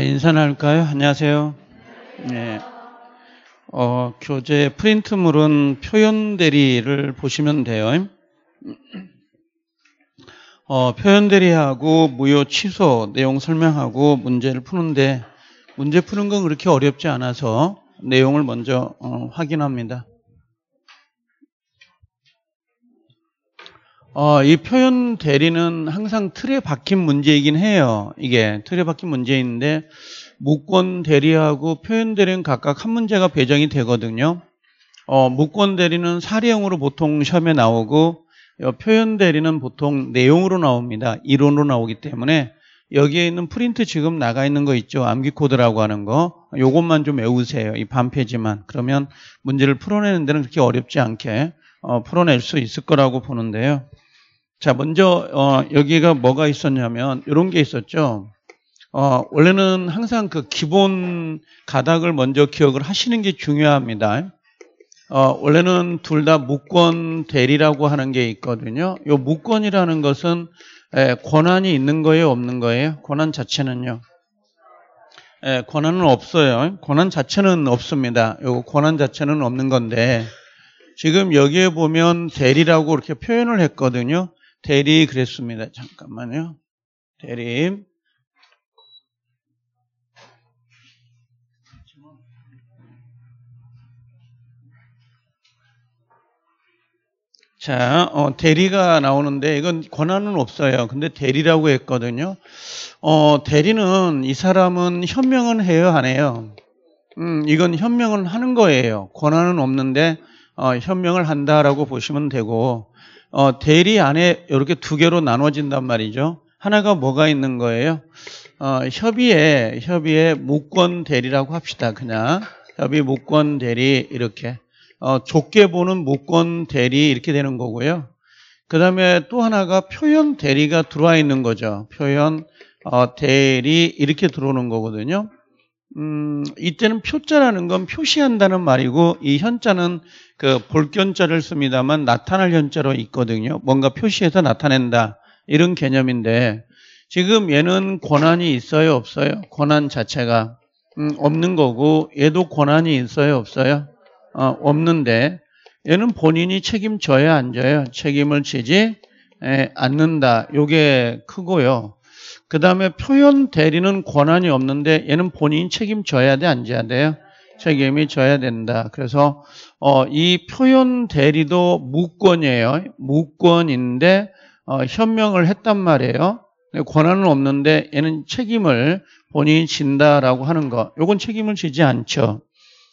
인사 할까요 안녕하세요. 네. 어, 교재 프린트물은 표현 대리를 보시면 돼요. 어, 표현 대리하고 무효 취소 내용 설명하고 문제를 푸는데 문제 푸는 건 그렇게 어렵지 않아서 내용을 먼저 어, 확인합니다. 어, 이 표현 대리는 항상 틀에 박힌 문제이긴 해요. 이게 틀에 박힌 문제인데 무권 대리하고 표현 대리는 각각 한 문제가 배정이 되거든요. 어, 무권 대리는 사례형으로 보통 시험에 나오고 어, 표현 대리는 보통 내용으로 나옵니다. 이론으로 나오기 때문에 여기에 있는 프린트 지금 나가 있는 거 있죠. 암기 코드라고 하는 거. 요것만 좀 외우세요. 이반패지만 그러면 문제를 풀어내는 데는 그렇게 어렵지 않게 어, 풀어낼 수 있을 거라고 보는데요. 자, 먼저 어, 여기가 뭐가 있었냐면 이런 게 있었죠. 어, 원래는 항상 그 기본 가닥을 먼저 기억을 하시는 게 중요합니다. 어, 원래는 둘 다 무권 대리라고 하는 게 있거든요. 이 무권이라는 것은 에, 권한이 있는 거예요, 없는 거예요? 권한 자체는요. 에, 권한은 없어요. 권한 자체는 없습니다. 요 권한 자체는 없는 건데 지금 여기에 보면 대리라고 이렇게 표현을 했거든요. 대리 그랬습니다. 잠깐만요. 대리. 자, 어, 대리가 나오는데 이건 권한은 없어요. 근데 대리라고 했거든요. 어, 대리는 이 사람은 현명은 해요, 안 해요? 음, 이건 현명은 하는 거예요. 권한은 없는데 어, 현명을 한다라고 보시면 되고 어, 대리 안에 이렇게 두 개로 나눠진단 말이죠. 하나가 뭐가 있는 거예요? 어, 협의에 협의에 무권 대리라고 합시다. 그냥 협의 무권 대리 이렇게 어, 좁게 보는 무권 대리 이렇게 되는 거고요. 그 다음에 또 하나가 표현 대리가 들어와 있는 거죠. 표현 어, 대리 이렇게 들어오는 거거든요. 음, 이때는 표자라는 건 표시한다는 말이고 이 현자는 그 볼견자를 씁니다만 나타날 현자로 있거든요. 뭔가 표시해서 나타낸다. 이런 개념인데 지금 얘는 권한이 있어요, 없어요? 권한 자체가 음, 없는 거고 얘도 권한이 있어요, 없어요? 어, 없는데 얘는 본인이 책임져야 안 져요? 책임을 지지 에, 않는다. 요게 크고요. 그 다음에 표현 대리는 권한이 없는데 얘는 본인이 책임져야 돼, 안 져야 돼요? 책임이 져야 된다. 그래서 어, 이 표현 대리도 무권이에요. 무권인데 어, 현명을 했단 말이에요. 권한은 없는데 얘는 책임을 본인이 진다라고 하는 거. 요건 책임을 지지 않죠.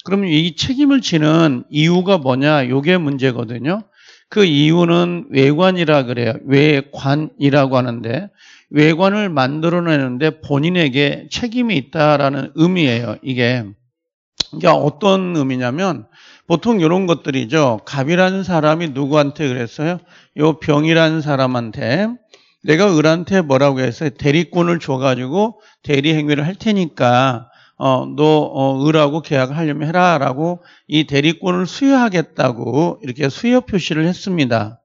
그러면이 책임을 지는 이유가 뭐냐? 요게 문제거든요. 그 이유는 외관이라 그래요. 외관이라고 하는데 외관을 만들어내는데 본인에게 책임이 있다라는 의미예요. 이게 이게 그러니까 어떤 의미냐면 보통 이런 것들이죠. 갑이라는 사람이 누구한테 그랬어요? 요 병이라는 사람한테 내가 을한테 뭐라고 했어 대리권을 줘가지고 대리 행위를 할 테니까 어, 너 어, 을하고 계약을 하려면 해라라고 이 대리권을 수여하겠다고 이렇게 수여 표시를 했습니다.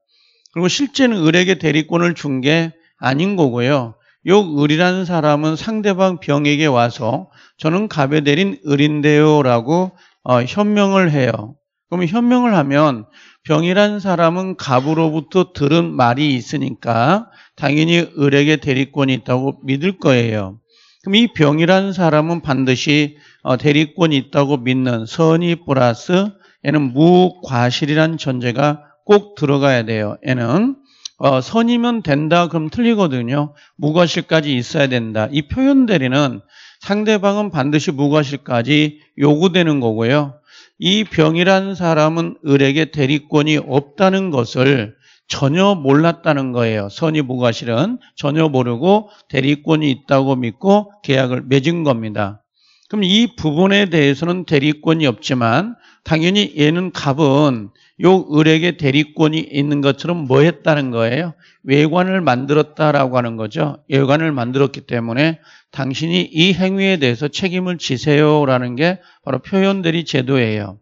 그리고 실제는 을에게 대리권을 준 게 아닌 거고요. 요 을이라는 사람은 상대방 병에게 와서 저는 갑에 대린 을인데요라고 어, 현명을 해요. 그러면 현명을 하면 병이란 사람은 갑으로부터 들은 말이 있으니까 당연히 을에게 대리권이 있다고 믿을 거예요. 그럼 이 병이란 사람은 반드시 어, 대리권이 있다고 믿는 선의 플러스 얘는 무과실이란 전제가 꼭 들어가야 돼요. 얘는 어, 선이면 된다 그럼 틀리거든요. 무과실까지 있어야 된다. 이 표현 대리는 상대방은 반드시 무과실까지 요구되는 거고요. 이 병이란 사람은 을에게 대리권이 없다는 것을 전혀 몰랐다는 거예요. 선의 무과실은 전혀 모르고 대리권이 있다고 믿고 계약을 맺은 겁니다. 그럼 이 부분에 대해서는 대리권이 없지만 당연히 얘는 갑은 요 을에게 대리권이 있는 것처럼 뭐 했다는 거예요? 외관을 만들었다라고 하는 거죠. 외관을 만들었기 때문에 당신이 이 행위에 대해서 책임을 지세요라는 게 바로 표현들이 제도예요.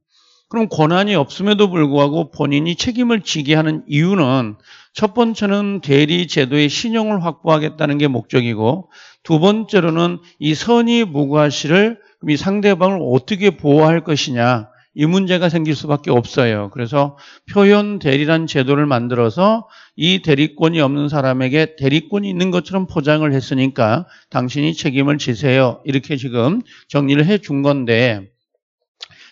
그럼 권한이 없음에도 불구하고 본인이 책임을 지게 하는 이유는 첫 번째는 대리 제도의 신용을 확보하겠다는 게 목적이고 두 번째로는 이 선의 무과실을 이 상대방을 어떻게 보호할 것이냐 이 문제가 생길 수밖에 없어요. 그래서 표현 대리란 제도를 만들어서 이 대리권이 없는 사람에게 대리권이 있는 것처럼 포장을 했으니까 당신이 책임을 지세요. 이렇게 지금 정리를 해 준 건데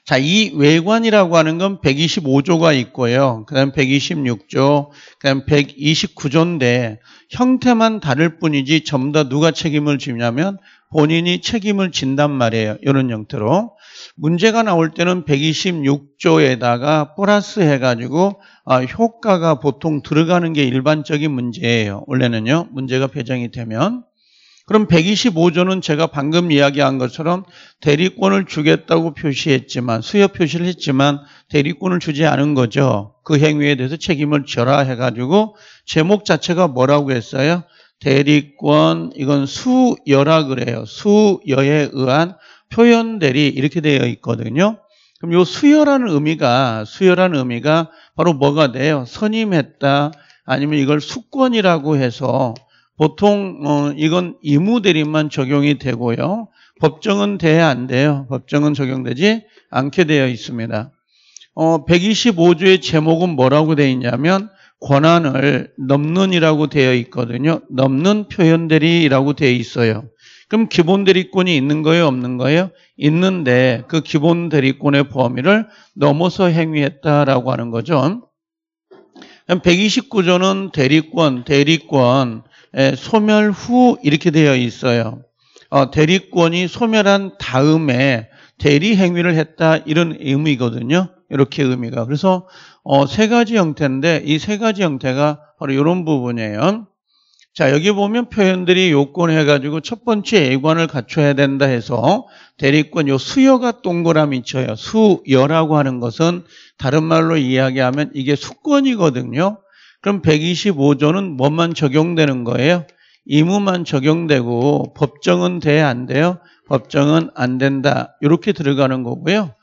자, 이 외관이라고 하는 건 125조가 있고요. 그 다음 126조, 그 다음 129조인데 형태만 다를 뿐이지 전부 다 누가 책임을 지냐면 본인이 책임을 진단 말이에요. 이런 형태로. 문제가 나올 때는 126조에다가 플러스 해가지고 아, 효과가 보통 들어가는 게 일반적인 문제예요. 원래는요. 문제가 배정이 되면. 그럼 125조는 제가 방금 이야기한 것처럼 대리권을 주겠다고 표시했지만 수여 표시를 했지만 대리권을 주지 않은 거죠. 그 행위에 대해서 책임을 져라 해가지고 제목 자체가 뭐라고 했어요? 대리권 이건 수여라 그래요. 수여에 의한 표현들이 이렇게 되어 있거든요. 그럼 이 수여라는 의미가 수여라는 의미가 바로 뭐가 돼요? 선임했다 아니면 이걸 수권이라고 해서 보통 어, 이건 의무대리만 적용이 되고요. 법정은 돼야 안 돼요. 법정은 적용되지 않게 되어 있습니다. 어, 125조의 제목은 뭐라고 되어 있냐면 권한을 넘는이라고 되어 있거든요. 넘는 표현들이라고 되어 있어요. 그럼 기본 대리권이 있는 거예요? 없는 거예요? 있는데 그 기본 대리권의 범위를 넘어서 행위했다라고 하는 거죠. 129조는 대리권, 대리권 소멸 후 이렇게 되어 있어요. 어, 대리권이 소멸한 다음에 대리 행위를 했다 이런 의미거든요. 이렇게 의미가. 그래서 어, 세 가지 형태인데 이 세 가지 형태가 바로 이런 부분이에요. 자, 여기 보면 표현들이 요건해가지고 첫 번째 애관을 갖춰야 된다 해서 대리권 요 수여가 동그라미 쳐요. 수여라고 하는 것은 다른 말로 이야기하면 이게 수권이거든요. 그럼 125조는 뭐만 적용되는 거예요? 의무만 적용되고 법정은 돼, 안 돼요? 법정은 안 된다. 이렇게 들어가는 거고요.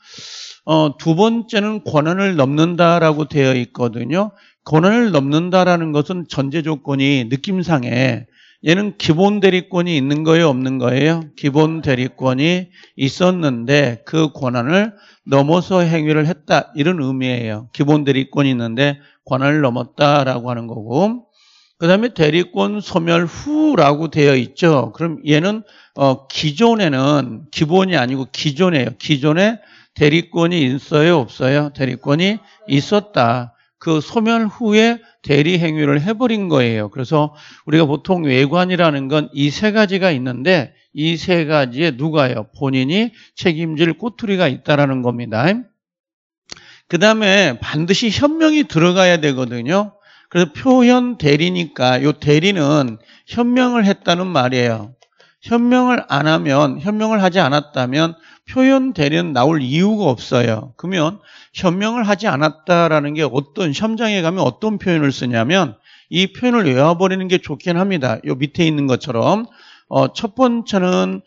어, 두 번째는 권한을 넘는다라고 되어 있거든요. 권한을 넘는다라는 것은 전제 조건이 느낌상에 얘는 기본 대리권이 있는 거예요, 없는 거예요? 기본 대리권이 있었는데 그 권한을 넘어서 행위를 했다 이런 의미예요. 기본 대리권이 있는데 권한을 넘었다라고 하는 거고 그 다음에 대리권 소멸 후라고 되어 있죠. 그럼 얘는 어, 기존에는 기본이 아니고 기존에요. 기존에 대리권이 있어요, 없어요? 대리권이 있었다. 그 소멸 후에 대리 행위를 해버린 거예요. 그래서 우리가 보통 외관이라는 건 이 세 가지가 있는데 이 세 가지에 누가요? 본인이 책임질 꼬투리가 있다라는 겁니다. 그 다음에 반드시 현명이 들어가야 되거든요. 그래서 표현 대리니까 요 대리는 현명을 했다는 말이에요. 현명을 안 하면 현명을 하지 않았다면 표현 대리는 나올 이유가 없어요. 그러면 현명을 하지 않았다라는 게 어떤 현장에 가면 어떤 표현을 쓰냐면 이 표현을 외워버리는 게 좋긴 합니다. 요 밑에 있는 것처럼 어, 첫 번째는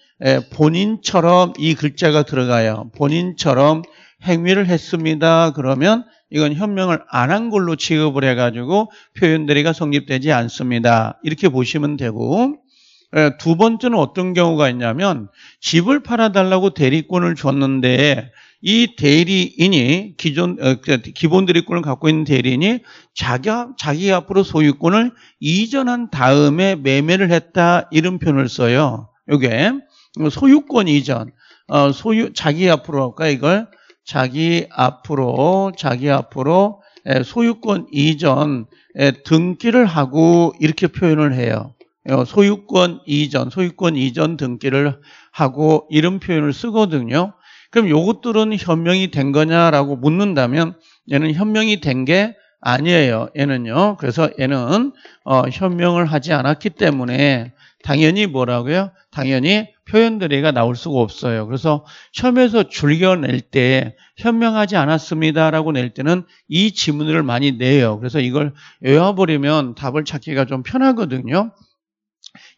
본인처럼 이 글자가 들어가요. 본인처럼 행위를 했습니다. 그러면 이건 현명을 안 한 걸로 취급을 해가지고 표현들이가 성립되지 않습니다. 이렇게 보시면 되고 두 번째는 어떤 경우가 있냐면 집을 팔아달라고 대리권을 줬는데 이 대리인이 기존 어, 그 기본 대리권을 갖고 있는 대리인이 자기 자기 앞으로 소유권을 이전한 다음에 매매를 했다 이런 표현을 써요. 이게 소유권 이전, 어, 소유 자기 앞으로 할까 이걸 자기 앞으로 자기 앞으로 소유권 이전 등기를 하고 이렇게 표현을 해요. 어, 소유권 이전, 소유권 이전 등기를 하고 이런 표현을 쓰거든요. 그럼 요것들은 현명이 된 거냐라고 묻는다면 얘는 현명이 된 게 아니에요. 얘는요. 그래서 얘는 어, 현명을 하지 않았기 때문에 당연히 뭐라고요? 당연히 표현들이가 나올 수가 없어요. 그래서 혐에서 줄겨낼때 현명하지 않았습니다라고 낼 때는 이 지문을 많이 내요. 그래서 이걸 외워버리면 답을 찾기가 좀 편하거든요.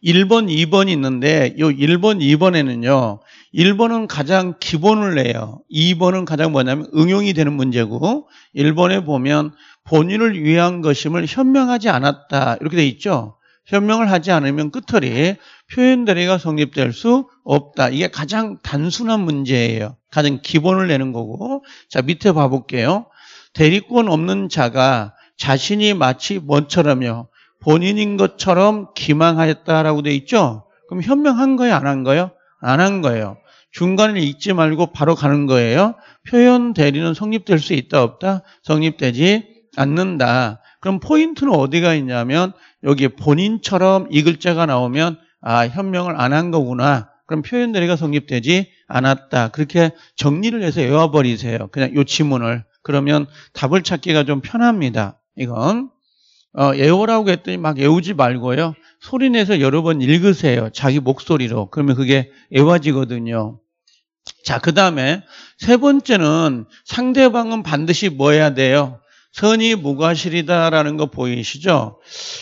1번, 2번이 있는데 이 1번, 2번에는요. 1번은 가장 기본을 내요. 2번은 가장 뭐냐면 응용이 되는 문제고 1번에 보면 본인을 위한 것임을 현명하지 않았다. 이렇게 돼 있죠. 현명을 하지 않으면 끝털이 표현 대리가 성립될 수 없다. 이게 가장 단순한 문제예요. 가장 기본을 내는 거고. 자, 밑에 봐볼게요. 대리권 없는 자가 자신이 마치 뭔처럼요. 본인인 것처럼 기망하였다라고 돼 있죠? 그럼 현명한 거예요? 안 한 거예요? 안 한 거예요. 중간을 잊지 말고 바로 가는 거예요. 표현 대리는 성립될 수 있다 없다? 성립되지 않는다. 그럼 포인트는 어디가 있냐면 여기에 본인처럼 이 글자가 나오면 아 현명을 안 한 거구나. 그럼 표현 대리가 성립되지 않았다. 그렇게 정리를 해서 외워버리세요. 그냥 요 지문을. 그러면 답을 찾기가 좀 편합니다. 이건. 어, 애호라고 했더니 막 애우지 말고요. 소리내서 여러 번 읽으세요. 자기 목소리로. 그러면 그게 애화지거든요. 자, 그 다음에 세 번째는 상대방은 반드시 뭐 해야 돼요? 선이 무과실이다라는 거 보이시죠?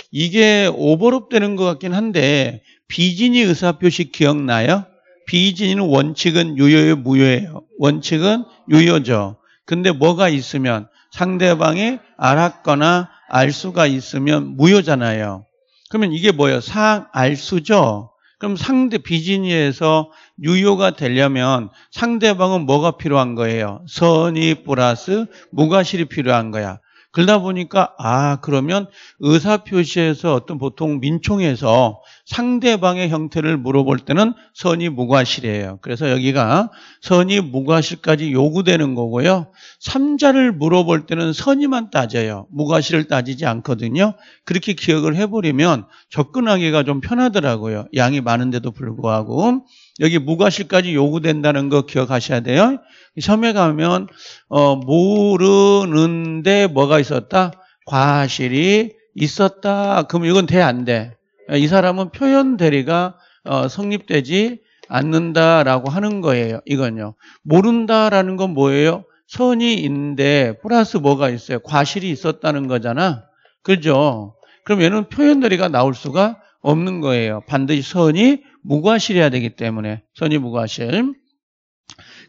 이게 오버롭 되는 것 같긴 한데 비진이 의사표시 기억나요? 비진이는 원칙은 유효의 무효예요. 원칙은 유효죠. 근데 뭐가 있으면 상대방이 알았거나 알 수가 있으면 무효잖아요. 그러면 이게 뭐예요? 상 알수죠? 그럼 상대 비즈니에서 유효가 되려면 상대방은 뭐가 필요한 거예요? 선이 플러스 무과실이 필요한 거야. 그러다 보니까 아 그러면 의사표시에서 어떤 보통 민총에서 상대방의 형태를 물어볼 때는 선이 무과실이에요. 그래서 여기가 선이 무과실까지 요구되는 거고요. 삼자를 물어볼 때는 선이만 따져요. 무과실을 따지지 않거든요. 그렇게 기억을 해버리면 접근하기가 좀 편하더라고요. 양이 많은데도 불구하고 여기 무과실까지 요구된다는 거 기억하셔야 돼요. 섬에 가면 어, 모르는데 뭐가 있었다? 과실이 있었다. 그럼 이건 돼 안 돼? 이 사람은 표현 대리가 어, 성립되지 않는다라고 하는 거예요. 이건요. 모른다라는 건 뭐예요? 선이 있는데 플러스 뭐가 있어요? 과실이 있었다는 거잖아. 그죠? 그럼 얘는 표현 대리가 나올 수가 없는 거예요. 반드시 선이 무과실해야 되기 때문에 선이 무과실.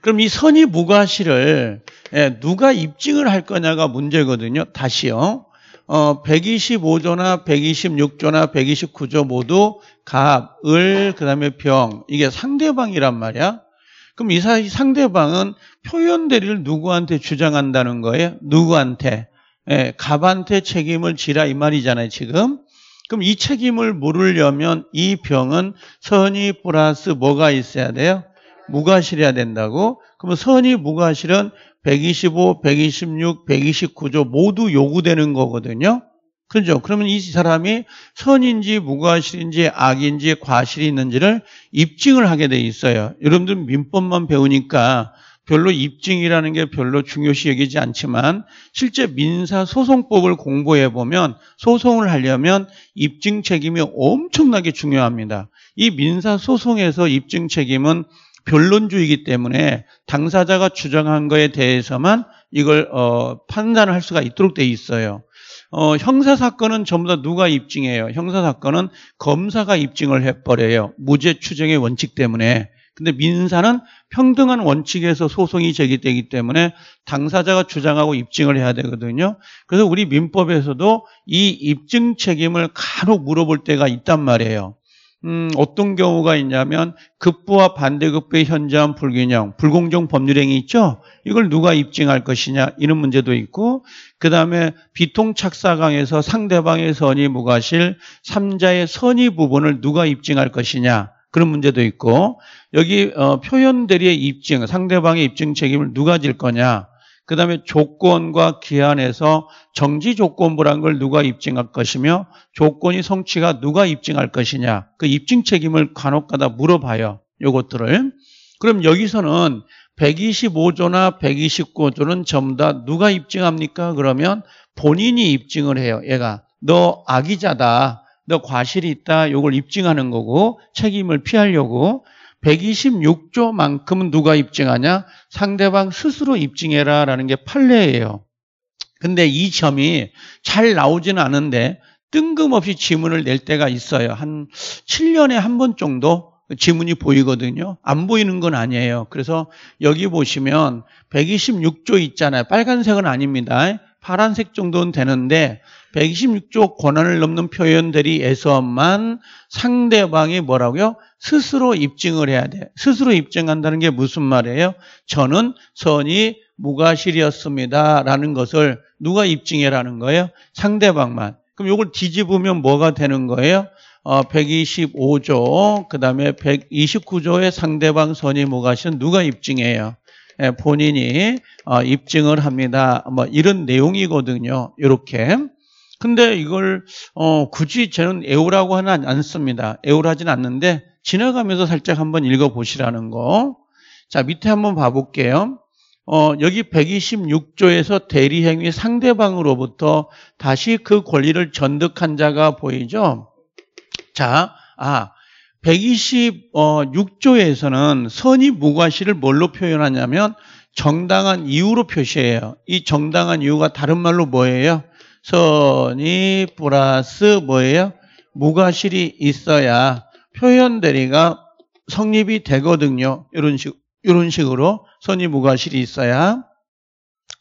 그럼 이 선의 무가실을 예, 누가 입증을 할 거냐가 문제거든요. 다시요. 어, 125조나 126조나 129조 모두 갑, 을, 그 다음에 병. 이게 상대방이란 말이야. 그럼 이 상대방은 표현 대리를 누구한테 주장한다는 거예요? 누구한테? 예, 갑한테 책임을 지라 이 말이잖아요, 지금. 그럼 이 책임을 물으려면 이 병은 선의 플러스 뭐가 있어야 돼요? 무과실해야 된다고? 그러면 선의 무과실은 125, 126, 129조 모두 요구되는 거거든요. 그렇죠? 그러면 이 사람이 선인지 무과실인지 악인지 과실이 있는지를 입증을 하게 돼 있어요. 여러분들 민법만 배우니까 별로 입증이라는 게 별로 중요시 여기지 않지만 실제 민사소송법을 공부해 보면 소송을 하려면 입증 책임이 엄청나게 중요합니다. 이 민사소송에서 입증 책임은 변론주의이기 때문에 당사자가 주장한 거에 대해서만 이걸 어, 판단을 할 수가 있도록 돼 있어요. 어, 형사 사건은 전부 다 누가 입증해요? 형사 사건은 검사가 입증을 해버려요. 무죄 추정의 원칙 때문에. 근데 민사는 평등한 원칙에서 소송이 제기되기 때문에 당사자가 주장하고 입증을 해야 되거든요. 그래서 우리 민법에서도 이 입증 책임을 간혹 물어볼 때가 있단 말이에요. 음, 어떤 경우가 있냐면 급부와 반대급부의 현저한 불균형, 불공정 법률행위 있죠? 이걸 누가 입증할 것이냐 이런 문제도 있고 그 다음에 비통착사강에서 상대방의 선의 무과실, 삼자의 선의 부분을 누가 입증할 것이냐 그런 문제도 있고 여기 어, 표현 대리의 입증, 상대방의 입증 책임을 누가 질 거냐 그 다음에 조건과 기한에서 정지 조건부란 걸 누가 입증할 것이며 조건이 성취가 누가 입증할 것이냐 그 입증 책임을 간혹가다 물어봐요. 요것들을. 그럼 여기서는 125조나 129조는 전부 다 누가 입증합니까? 그러면 본인이 입증을 해요. 얘가 너 악의자다. 너 과실이 있다. 요걸 입증하는 거고 책임을 피하려고 126조만큼은 누가 입증하냐? 상대방 스스로 입증해라 라는 게 판례예요. 근데 이 점이 잘 나오지는 않은데 뜬금없이 지문을 낼 때가 있어요. 한 7년에 한 번 정도 지문이 보이거든요. 안 보이는 건 아니에요. 그래서 여기 보시면 126조 있잖아요. 빨간색은 아닙니다. 파란색 정도는 되는데 126조 권한을 넘는 표현들이에서만 상대방이 뭐라고요? 스스로 입증을 해야 돼. 스스로 입증한다는 게 무슨 말이에요? 저는 선이 무과실이었습니다라는 것을 누가 입증해라는 거예요? 상대방만. 그럼 이걸 뒤집으면 뭐가 되는 거예요? 어, 125조, 그 다음에 129조의 상대방 선이 무과실은 누가 입증해요? 예, 본인이 어, 입증을 합니다. 뭐 이런 내용이거든요. 이렇게. 근데 이걸 어, 굳이 저는 에우라고 하는 않습니다에우라 하진 않는데 지나가면서 살짝 한번 읽어보시라는 거. 자 밑에 한번 봐볼게요. 어, 여기 126조에서 대리행위 상대방으로부터 다시 그 권리를 전득한 자가 보이죠? 자, 아, 126조에서는 선의 무과시를 뭘로 표현하냐면 정당한 이유로 표시해요. 이 정당한 이유가 다른 말로 뭐예요? 선이 플러스 뭐예요? 무과실이 있어야 표현 대리가 성립이 되거든요. 이런 식 이런 식으로 선이 무과실이 있어야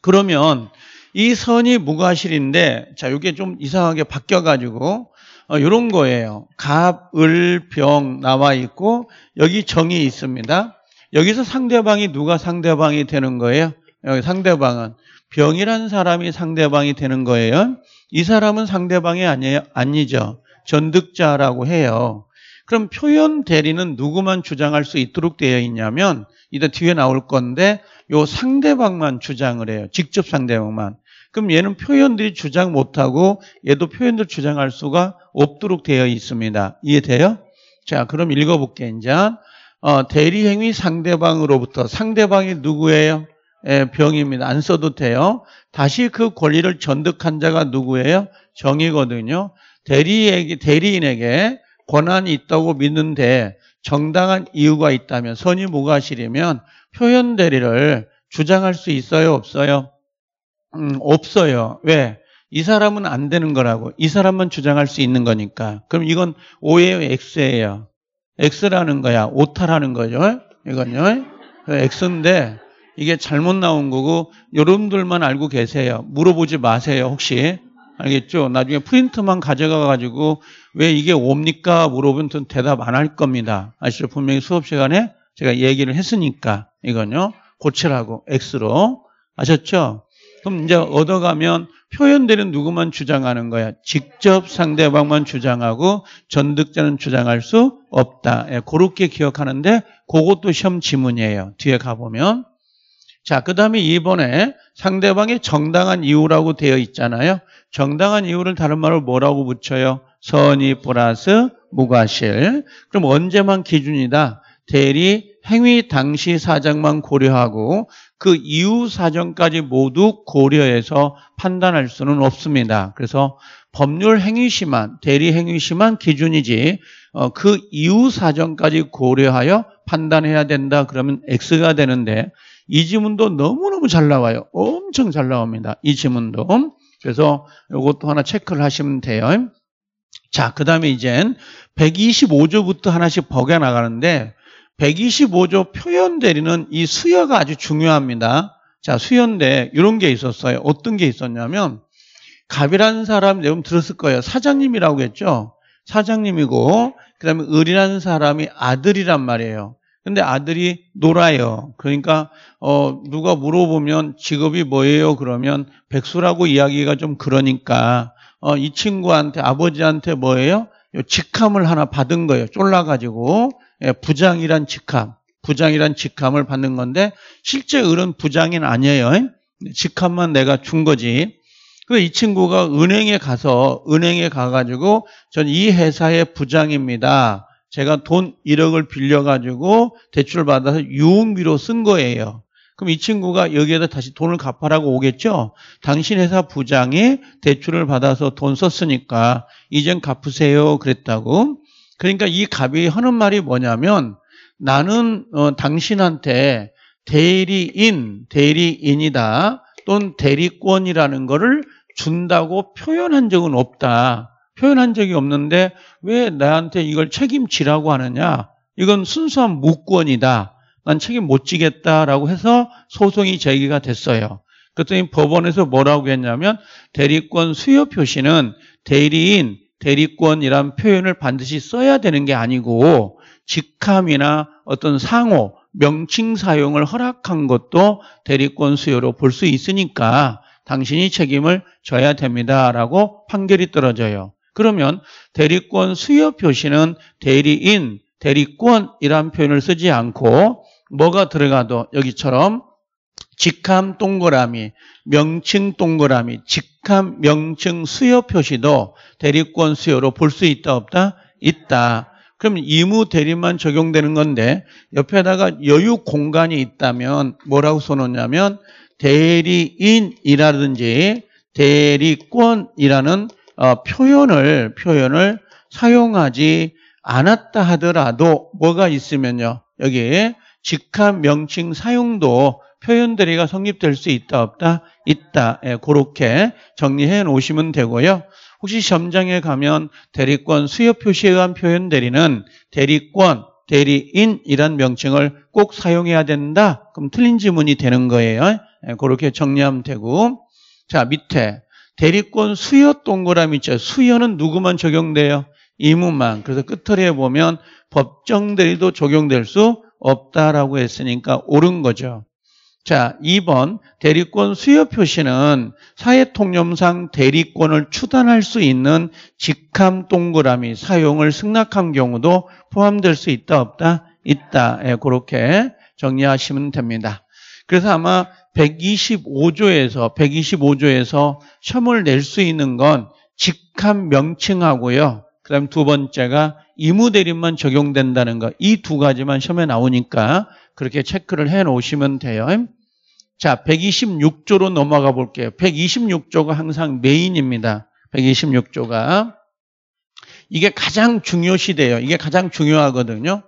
그러면 이 선이 무과실인데 자 이게 좀 이상하게 바뀌어가지고 어, 이런 거예요. 갑, 을, 병 나와 있고 여기 정이 있습니다. 여기서 상대방이 누가 상대방이 되는 거예요? 여기 상대방은 병이란 사람이 상대방이 되는 거예요. 이 사람은 상대방이 아니, 아니죠. 전득자라고 해요. 그럼 표현 대리는 누구만 주장할 수 있도록 되어 있냐면 이따 뒤에 나올 건데 요 상대방만 주장을 해요. 직접 상대방만. 그럼 얘는 표현들이 주장 못하고 얘도 표현들 주장할 수가 없도록 되어 있습니다. 이해돼요? 자, 그럼 읽어볼게, 이제. 어, 대리행위 상대방으로부터 상대방이 누구예요? 예, 병입니다. 안 써도 돼요. 다시 그 권리를 전득한 자가 누구예요? 정이거든요. 대리에게, 대리인에게 권한이 있다고 믿는데 정당한 이유가 있다면 선이 뭐가 하시려면 표현 대리를 주장할 수 있어요? 없어요? 음, 없어요. 왜? 이 사람은 안 되는 거라고. 이 사람만 주장할 수 있는 거니까. 그럼 이건 O예요? X예요? X라는 거야. 오타라는 거죠. 이건요. X인데 이게 잘못 나온 거고 여러분들만 알고 계세요. 물어보지 마세요. 혹시 알겠죠? 나중에 프린트만 가져가 가지고 왜 이게 옵니까? 물어보면 대답 안 할 겁니다. 아시죠? 분명히 수업 시간에 제가 얘기를 했으니까 이건요. 고치라고 X로 아셨죠? 그럼 이제 얻어가면 표현되는 누구만 주장하는 거야. 직접 상대방만 주장하고 전득자는 주장할 수 없다. 예, 그렇게 기억하는데 그것도 시험 지문이에요. 뒤에 가보면 자, 그 다음에 2번에 상대방의 정당한 이유라고 되어 있잖아요. 정당한 이유를 다른 말로 뭐라고 붙여요? 선의 플러스 무과실. 그럼 언제만 기준이다? 대리 행위 당시 사정만 고려하고 그 이후 사정까지 모두 고려해서 판단할 수는 없습니다. 그래서 법률 행위시만 대리 행위시만 기준이지 어, 그 이후 사정까지 고려하여 판단해야 된다 그러면 X가 되는데 이 지문도 너무너무 잘 나와요. 엄청 잘 나옵니다. 이 지문도. 그래서 이것도 하나 체크를 하시면 돼요. 자, 그 다음에 이젠 125조부터 하나씩 벗겨나가는데 125조 표현대리는이 수요가 아주 중요합니다. 자, 수요인데 이런 게 있었어요. 어떤 게 있었냐면 갑이라는 사람 여러분 들었을 거예요. 사장님이라고 했죠. 사장님이고 그다음에 을이라는 사람이 아들이란 말이에요. 근데 아들이 놀아요. 그러니까 어, 누가 물어보면 직업이 뭐예요? 그러면 백수라고 이야기가 좀 그러니까 어, 이 친구한테 아버지한테 뭐예요? 직함을 하나 받은 거예요. 쫄라가지고 예, 부장이란 직함, 부장이란 직함을 받는 건데 실제 을은 부장인 아니에요. 직함만 내가 준 거지. 그 이 친구가 은행에 가서 은행에 가가지고 전 이 회사의 부장입니다. 제가 돈 1억을 빌려가지고 대출 받아서 유흥비로 쓴 거예요. 그럼 이 친구가 여기에다 다시 돈을 갚아라고 오겠죠? 당신 회사 부장이 대출을 받아서 돈 썼으니까 이젠 갚으세요 그랬다고. 그러니까 이 갑이 하는 말이 뭐냐면 나는 어, 당신한테 대리인, 대리인이다 또는 대리권이라는 거를 준다고 표현한 적은 없다. 표현한 적이 없는데 왜 나한테 이걸 책임지라고 하느냐? 이건 순수한 무권이다. 난 책임 못 지겠다라고 해서 소송이 제기가 됐어요. 그랬더니 법원에서 뭐라고 했냐면 대리권 수요 표시는 대리인, 대리권이란 표현을 반드시 써야 되는 게 아니고 직함이나 어떤 상호, 명칭 사용을 허락한 것도 대리권 수요로 볼 수 있으니까 당신이 책임을 져야 됩니다라고 판결이 떨어져요. 그러면 대리권 수요 표시는 대리인, 대리권이란 표현을 쓰지 않고 뭐가 들어가도 여기처럼 직함 동그라미, 명칭 동그라미, 직함 명칭 수요 표시도 대리권 수요로 볼 수 있다 없다? 있다. 그럼 이무 대리만 적용되는 건데 옆에다가 여유 공간이 있다면 뭐라고 써놓냐면 대리인이라든지 대리권이라는 어, 표현을 표현을 사용하지 않았다 하더라도 뭐가 있으면요 여기 직함 명칭 사용도 표현대리가 성립될 수 있다 없다 있다 예, 그렇게 정리해 놓으시면 되고요. 혹시 점장에 가면 대리권 수여 표시에 의한 표현대리는 대리권 대리인이란 명칭을 꼭 사용해야 된다. 그럼 틀린 지문이 되는 거예요. 예, 그렇게 정리하면 되고 자 밑에 대리권 수여 동그라미 있죠. 수여는 누구만 적용돼요? 이문만 그래서 끝털에 보면 법정 대리도 적용될 수 없다라고 했으니까 옳은 거죠. 자, 2번 대리권 수여 표시는 사회 통념상 대리권을 추단할 수 있는 직함 동그라미 사용을 승낙한 경우도 포함될 수 있다 없다 있다. 예, 그렇게 정리하시면 됩니다. 그래서 아마 125조에서 125조에서 셔을 낼 수 있는 건 직함 명칭하고요. 그 다음 두 번째가 이무대리만 적용된다는 거. 이 두 가지만 시험에 나오니까 그렇게 체크를 해 놓으시면 돼요. 자, 126조로 넘어가 볼게요. 126조가 항상 메인입니다. 126조가. 이게 가장 중요시돼요. 이게 가장 중요하거든요.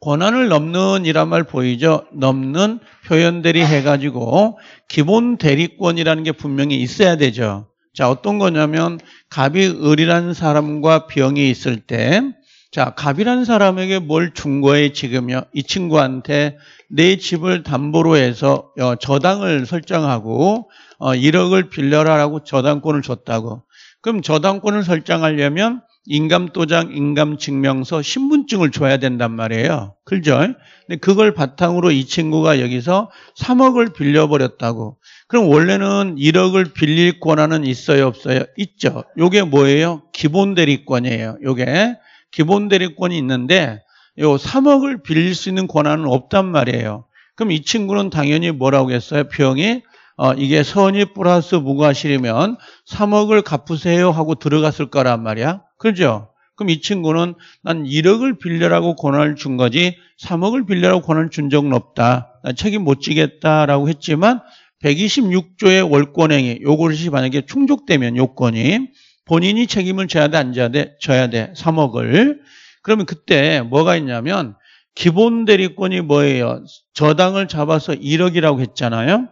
권한을 넘는 이란 말 보이죠? 넘는 표현들이 해가지고 기본 대리권이라는 게 분명히 있어야 되죠. 자, 어떤 거냐면 갑이 을이라는 사람과 병이 있을 때 자, 갑이라는 사람에게 뭘 준 거에 지금요. 이 친구한테 내 집을 담보로 해서 어, 저당을 설정하고 1억을 어, 빌려라라고 저당권을 줬다고. 그럼 저당권을 설정하려면 인감도장, 인감증명서, 신분증을 줘야 된단 말이에요. 그죠? 근데 그걸 바탕으로 이 친구가 여기서 3억을 빌려버렸다고. 그럼 원래는 1억을 빌릴 권한은 있어요, 없어요? 있죠. 요게 뭐예요? 기본 대리권이에요. 요게 기본 대리권이 있는데 요 3억을 빌릴 수 있는 권한은 없단 말이에요. 그럼 이 친구는 당연히 뭐라고 했어요? 병이 어, 이게 선이 플러스 무과실이면 3억을 갚으세요 하고 들어갔을 거란 말이야. 그죠? 그럼 이 친구는 난 1억을 빌려라고 권한을 준 거지 3억을 빌려라고 권한을 준 적은 없다. 책임 못 지겠다라고 했지만 126조의 월권행위 요것이 만약에 충족되면 요건이 본인이 책임을 져야 돼안 져야 돼? 져야 돼 3억을 그러면 그때 뭐가 있냐면 기본 대리권이 뭐예요? 저당을 잡아서 1억이라고 했잖아요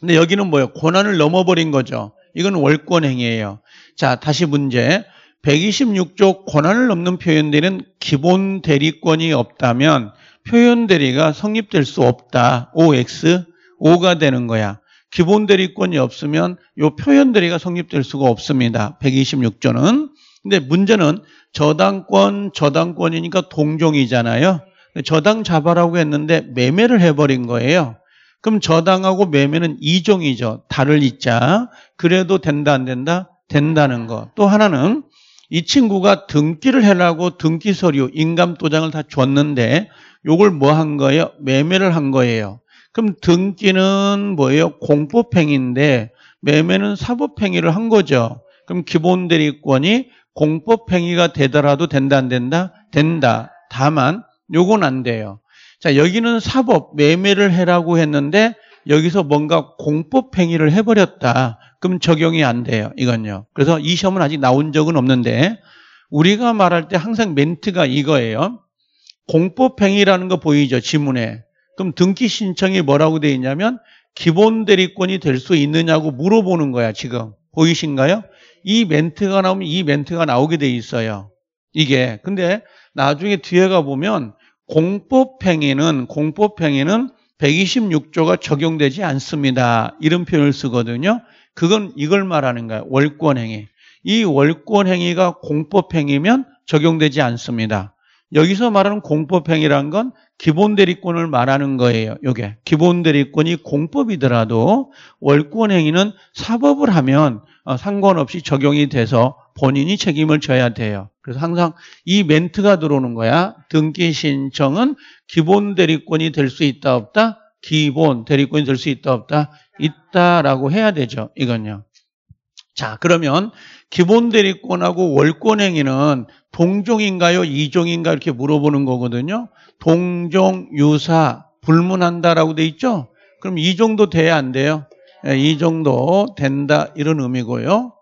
근데 여기는 뭐예요? 권한을 넘어버린 거죠 이건 월권행위예요 자 다시 문제 126조 권한을 넘는 표현대리는 기본 대리권이 없다면 표현대리가 성립될 수 없다 OX 5가 되는 거야. 기본 대리권이 없으면 이 표현 대리가 성립될 수가 없습니다. 126조는. 근데 문제는 저당권, 저당권이니까 동종이잖아요. 저당 자바라고 했는데 매매를 해버린 거예요. 그럼 저당하고 매매는 이종이죠. 달을 잇자. 그래도 된다 안 된다? 된다는 거. 또 하나는 이 친구가 등기를 해라고 등기 서류, 인감 도장을 다 줬는데 요걸 뭐 한 거예요? 매매를 한 거예요. 그럼 등기는 뭐예요? 공법행위인데 매매는 사법행위를 한 거죠. 그럼 기본 대리권이 공법행위가 되더라도 된다 안 된다? 된다. 다만 요건 안 돼요. 자 여기는 사법 매매를 해라고 했는데 여기서 뭔가 공법행위를 해버렸다. 그럼 적용이 안 돼요. 이건요. 그래서 이 시험은 아직 나온 적은 없는데 우리가 말할 때 항상 멘트가 이거예요. 공법행위라는 거 보이죠? 지문에. 그럼 등기 신청이 뭐라고 돼 있냐면 기본 대리권이 될 수 있느냐고 물어보는 거야 지금 보이신가요? 이 멘트가 나오면 이 멘트가 나오게 돼 있어요 이게 근데 나중에 뒤에 가보면 공법행위는 공법행위는 126조가 적용되지 않습니다 이런 표현을 쓰거든요 그건 이걸 말하는 거예요 월권행위 이 월권행위가 공법행위면 적용되지 않습니다 여기서 말하는 공법행위란 건 기본 대리권을 말하는 거예요. 요게 기본 대리권이 공법이더라도 월권 행위는 사법을 하면 어, 상관없이 적용이 돼서 본인이 책임을 져야 돼요. 그래서 항상 이 멘트가 들어오는 거야. 등기 신청은 기본 대리권이 될 수 있다 없다? 기본 대리권이 될 수 있다 없다? 있다라고 해야 되죠. 이건요. 자, 그러면 기본 대리권하고 월권 행위는 동종인가요? 이종인가? 이렇게 물어보는 거거든요. 동종, 유사, 불문한다라고 돼 있죠? 그럼 이 정도 돼야 안 돼요? 예, 이 정도 된다 이런 의미고요.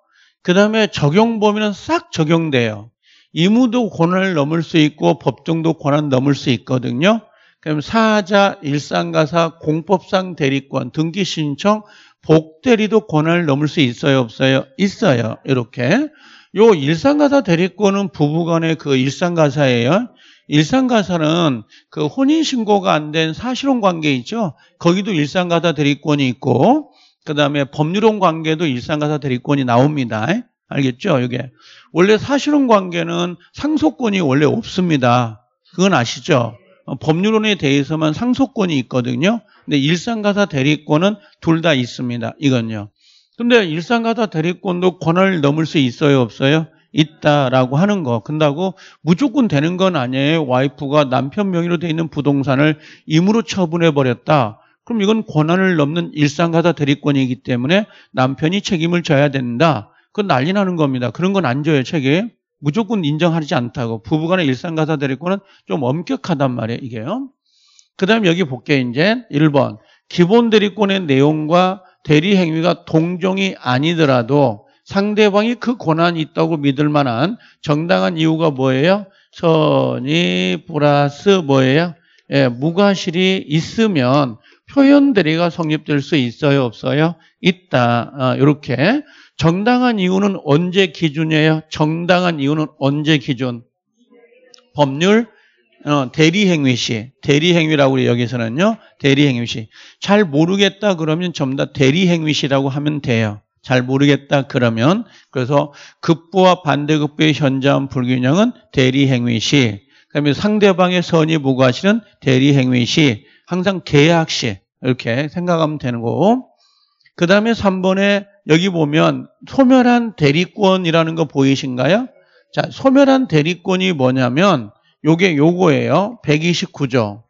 그 다음에 적용 범위는 싹 적용돼요. 이무도 권한을 넘을 수 있고 법정도 권한 넘을 수 있거든요. 그럼 사자, 일상가사, 공법상 대리권, 등기 신청, 복대리도 권한을 넘을 수 있어요, 없어요? 있어요. 이렇게. 요 일상가사 대리권은 부부간의 그 일상가사예요. 일상가사는 그 혼인신고가 안 된 사실혼 관계 있죠. 거기도 일상가사 대리권이 있고 그 다음에 법률혼 관계도 일상가사 대리권이 나옵니다. 알겠죠? 이게 원래 사실혼 관계는 상속권이 원래 없습니다. 그건 아시죠? 법률혼에 대해서만 상속권이 있거든요. 근데 일상가사 대리권은 둘 다 있습니다. 이건요. 근데 일상가다 대리권도 권한을 넘을 수 있어요 없어요? 있다라고 하는 거. 근다고 무조건 되는 건 아니에요. 와이프가 남편 명의로 돼 있는 부동산을 임으로 처분해 버렸다. 그럼 이건 권한을 넘는 일상가다 대리권이기 때문에 남편이 책임을 져야 된다. 그건 난리 나는 겁니다. 그런 건 안 져요, 책에 무조건 인정하지 않다고. 부부간의 일상가사 대리권은 좀 엄격하단 말이에요, 이게요. 그 다음 여기 볼게요, 이제. 1번. 기본 대리권의 내용과 대리 행위가 동종이 아니더라도 상대방이 그 권한이 있다고 믿을 만한 정당한 이유가 뭐예요? 선이 플러스 뭐예요? 예, 무과실이 있으면 표현 대리가 성립될 수 있어요, 없어요? 있다. 이렇게 아, 정당한 이유는 언제 기준이에요? 정당한 이유는 언제 기준? 법률 어, 대리행위 시, 대리행위라고 여기서는요, 대리행위 시. 잘 모르겠다 그러면 전부 다 대리행위 시라고 하면 돼요. 잘 모르겠다 그러면 그래서 급부와 반대급부의 현장 불균형은 대리행위 시. 그다음에 상대방의 선의 보고하시는 대리행위 시, 항상 계약 시 이렇게 생각하면 되는 거고. 그다음에 3번에 여기 보면 소멸한 대리권이라는 거 보이신가요? 자, 소멸한 대리권이 뭐냐면 요게 요거예요. 129조.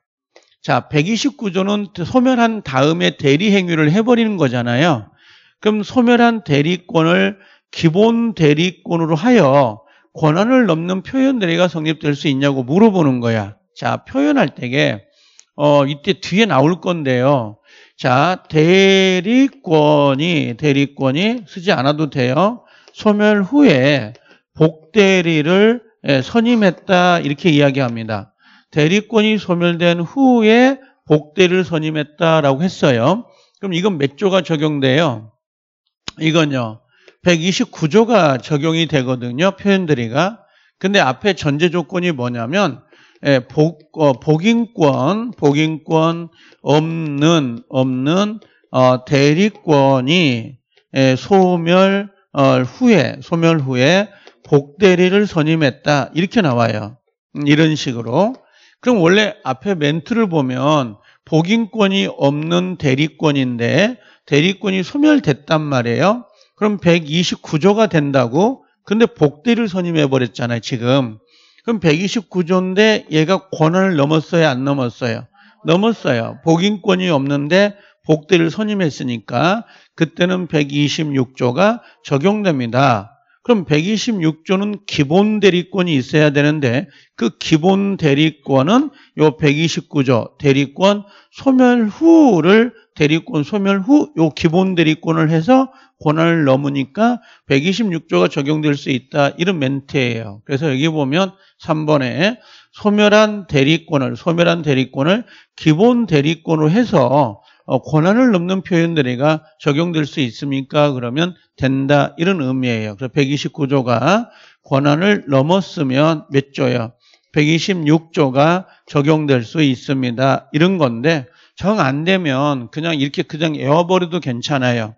자, 129조는 소멸한 다음에 대리 행위를 해버리는 거잖아요. 그럼 소멸한 대리권을 기본 대리권으로 하여 권한을 넘는 표현 대리가 성립될 수 있냐고 물어보는 거야. 자, 표현할 때게 어, 이때 뒤에 나올 건데요. 자, 대리권이 대리권이 쓰지 않아도 돼요. 소멸 후에 복대리를 예, 선임했다 이렇게 이야기합니다. 대리권이 소멸된 후에 복대를 선임했다라고 했어요. 그럼 이건 몇 조가 적용돼요? 이건요. 129조가 적용이 되거든요. 표현들이가. 근데 앞에 전제 조건이 뭐냐면 예, 복, 어, 복인권, 복인권 없는 없는 어, 대리권이 에, 예, 소멸 어, 후에 소멸 후에 복대리를 선임했다 이렇게 나와요. 음, 이런 식으로 그럼 원래 앞에 멘트를 보면 복인권이 없는 대리권인데 대리권이 소멸됐단 말이에요. 그럼 129조가 된다고? 근데 복대를 선임해버렸잖아요, 지금. 그럼 129조인데 얘가 권한을 넘었어요, 안 넘었어요? 넘었어요. 복인권이 없는데 복대를 선임했으니까 그때는 126조가 적용됩니다. 그럼 126조는 기본 대리권이 있어야 되는데 그 기본 대리권은 요 129조 대리권 소멸 후를 대리권 소멸 후 요 기본 대리권을 해서 권한을 넘으니까 126조가 적용될 수 있다 이런 멘트예요. 그래서 여기 보면 3번에 소멸한 대리권을 소멸한 대리권을 기본 대리권으로 해서 어, 권한을 넘는 표현들이가 적용될 수 있습니까? 그러면 된다 이런 의미예요. 그래서 129조가 권한을 넘었으면 몇 조요? 126조가 적용될 수 있습니다. 이런 건데 정 안 되면 그냥 이렇게 그냥 에워버려도 괜찮아요.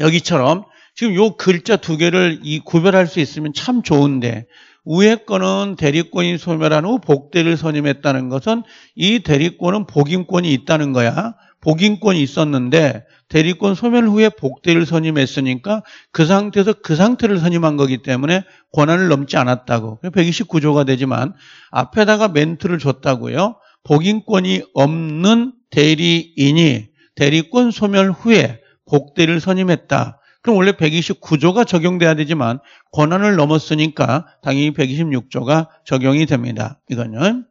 여기처럼 지금 요 글자 두 개를 이 구별할 수 있으면 참 좋은데 위에 거는 대리권이 소멸한 후 복대를 선임했다는 것은 이 대리권은 복임권이 있다는 거야. 복임권이 있었는데 대리권 소멸 후에 복대를 선임했으니까 그 상태에서 그 상태를 선임한 거기 때문에 권한을 넘지 않았다고. 129조가 되지만 앞에다가 멘트를 줬다고요. 복인권이 없는 대리인이 대리권 소멸 후에 복대를 선임했다. 그럼 원래 129조가 적용돼야 되지만 권한을 넘었으니까 당연히 126조가 적용이 됩니다. 이거는.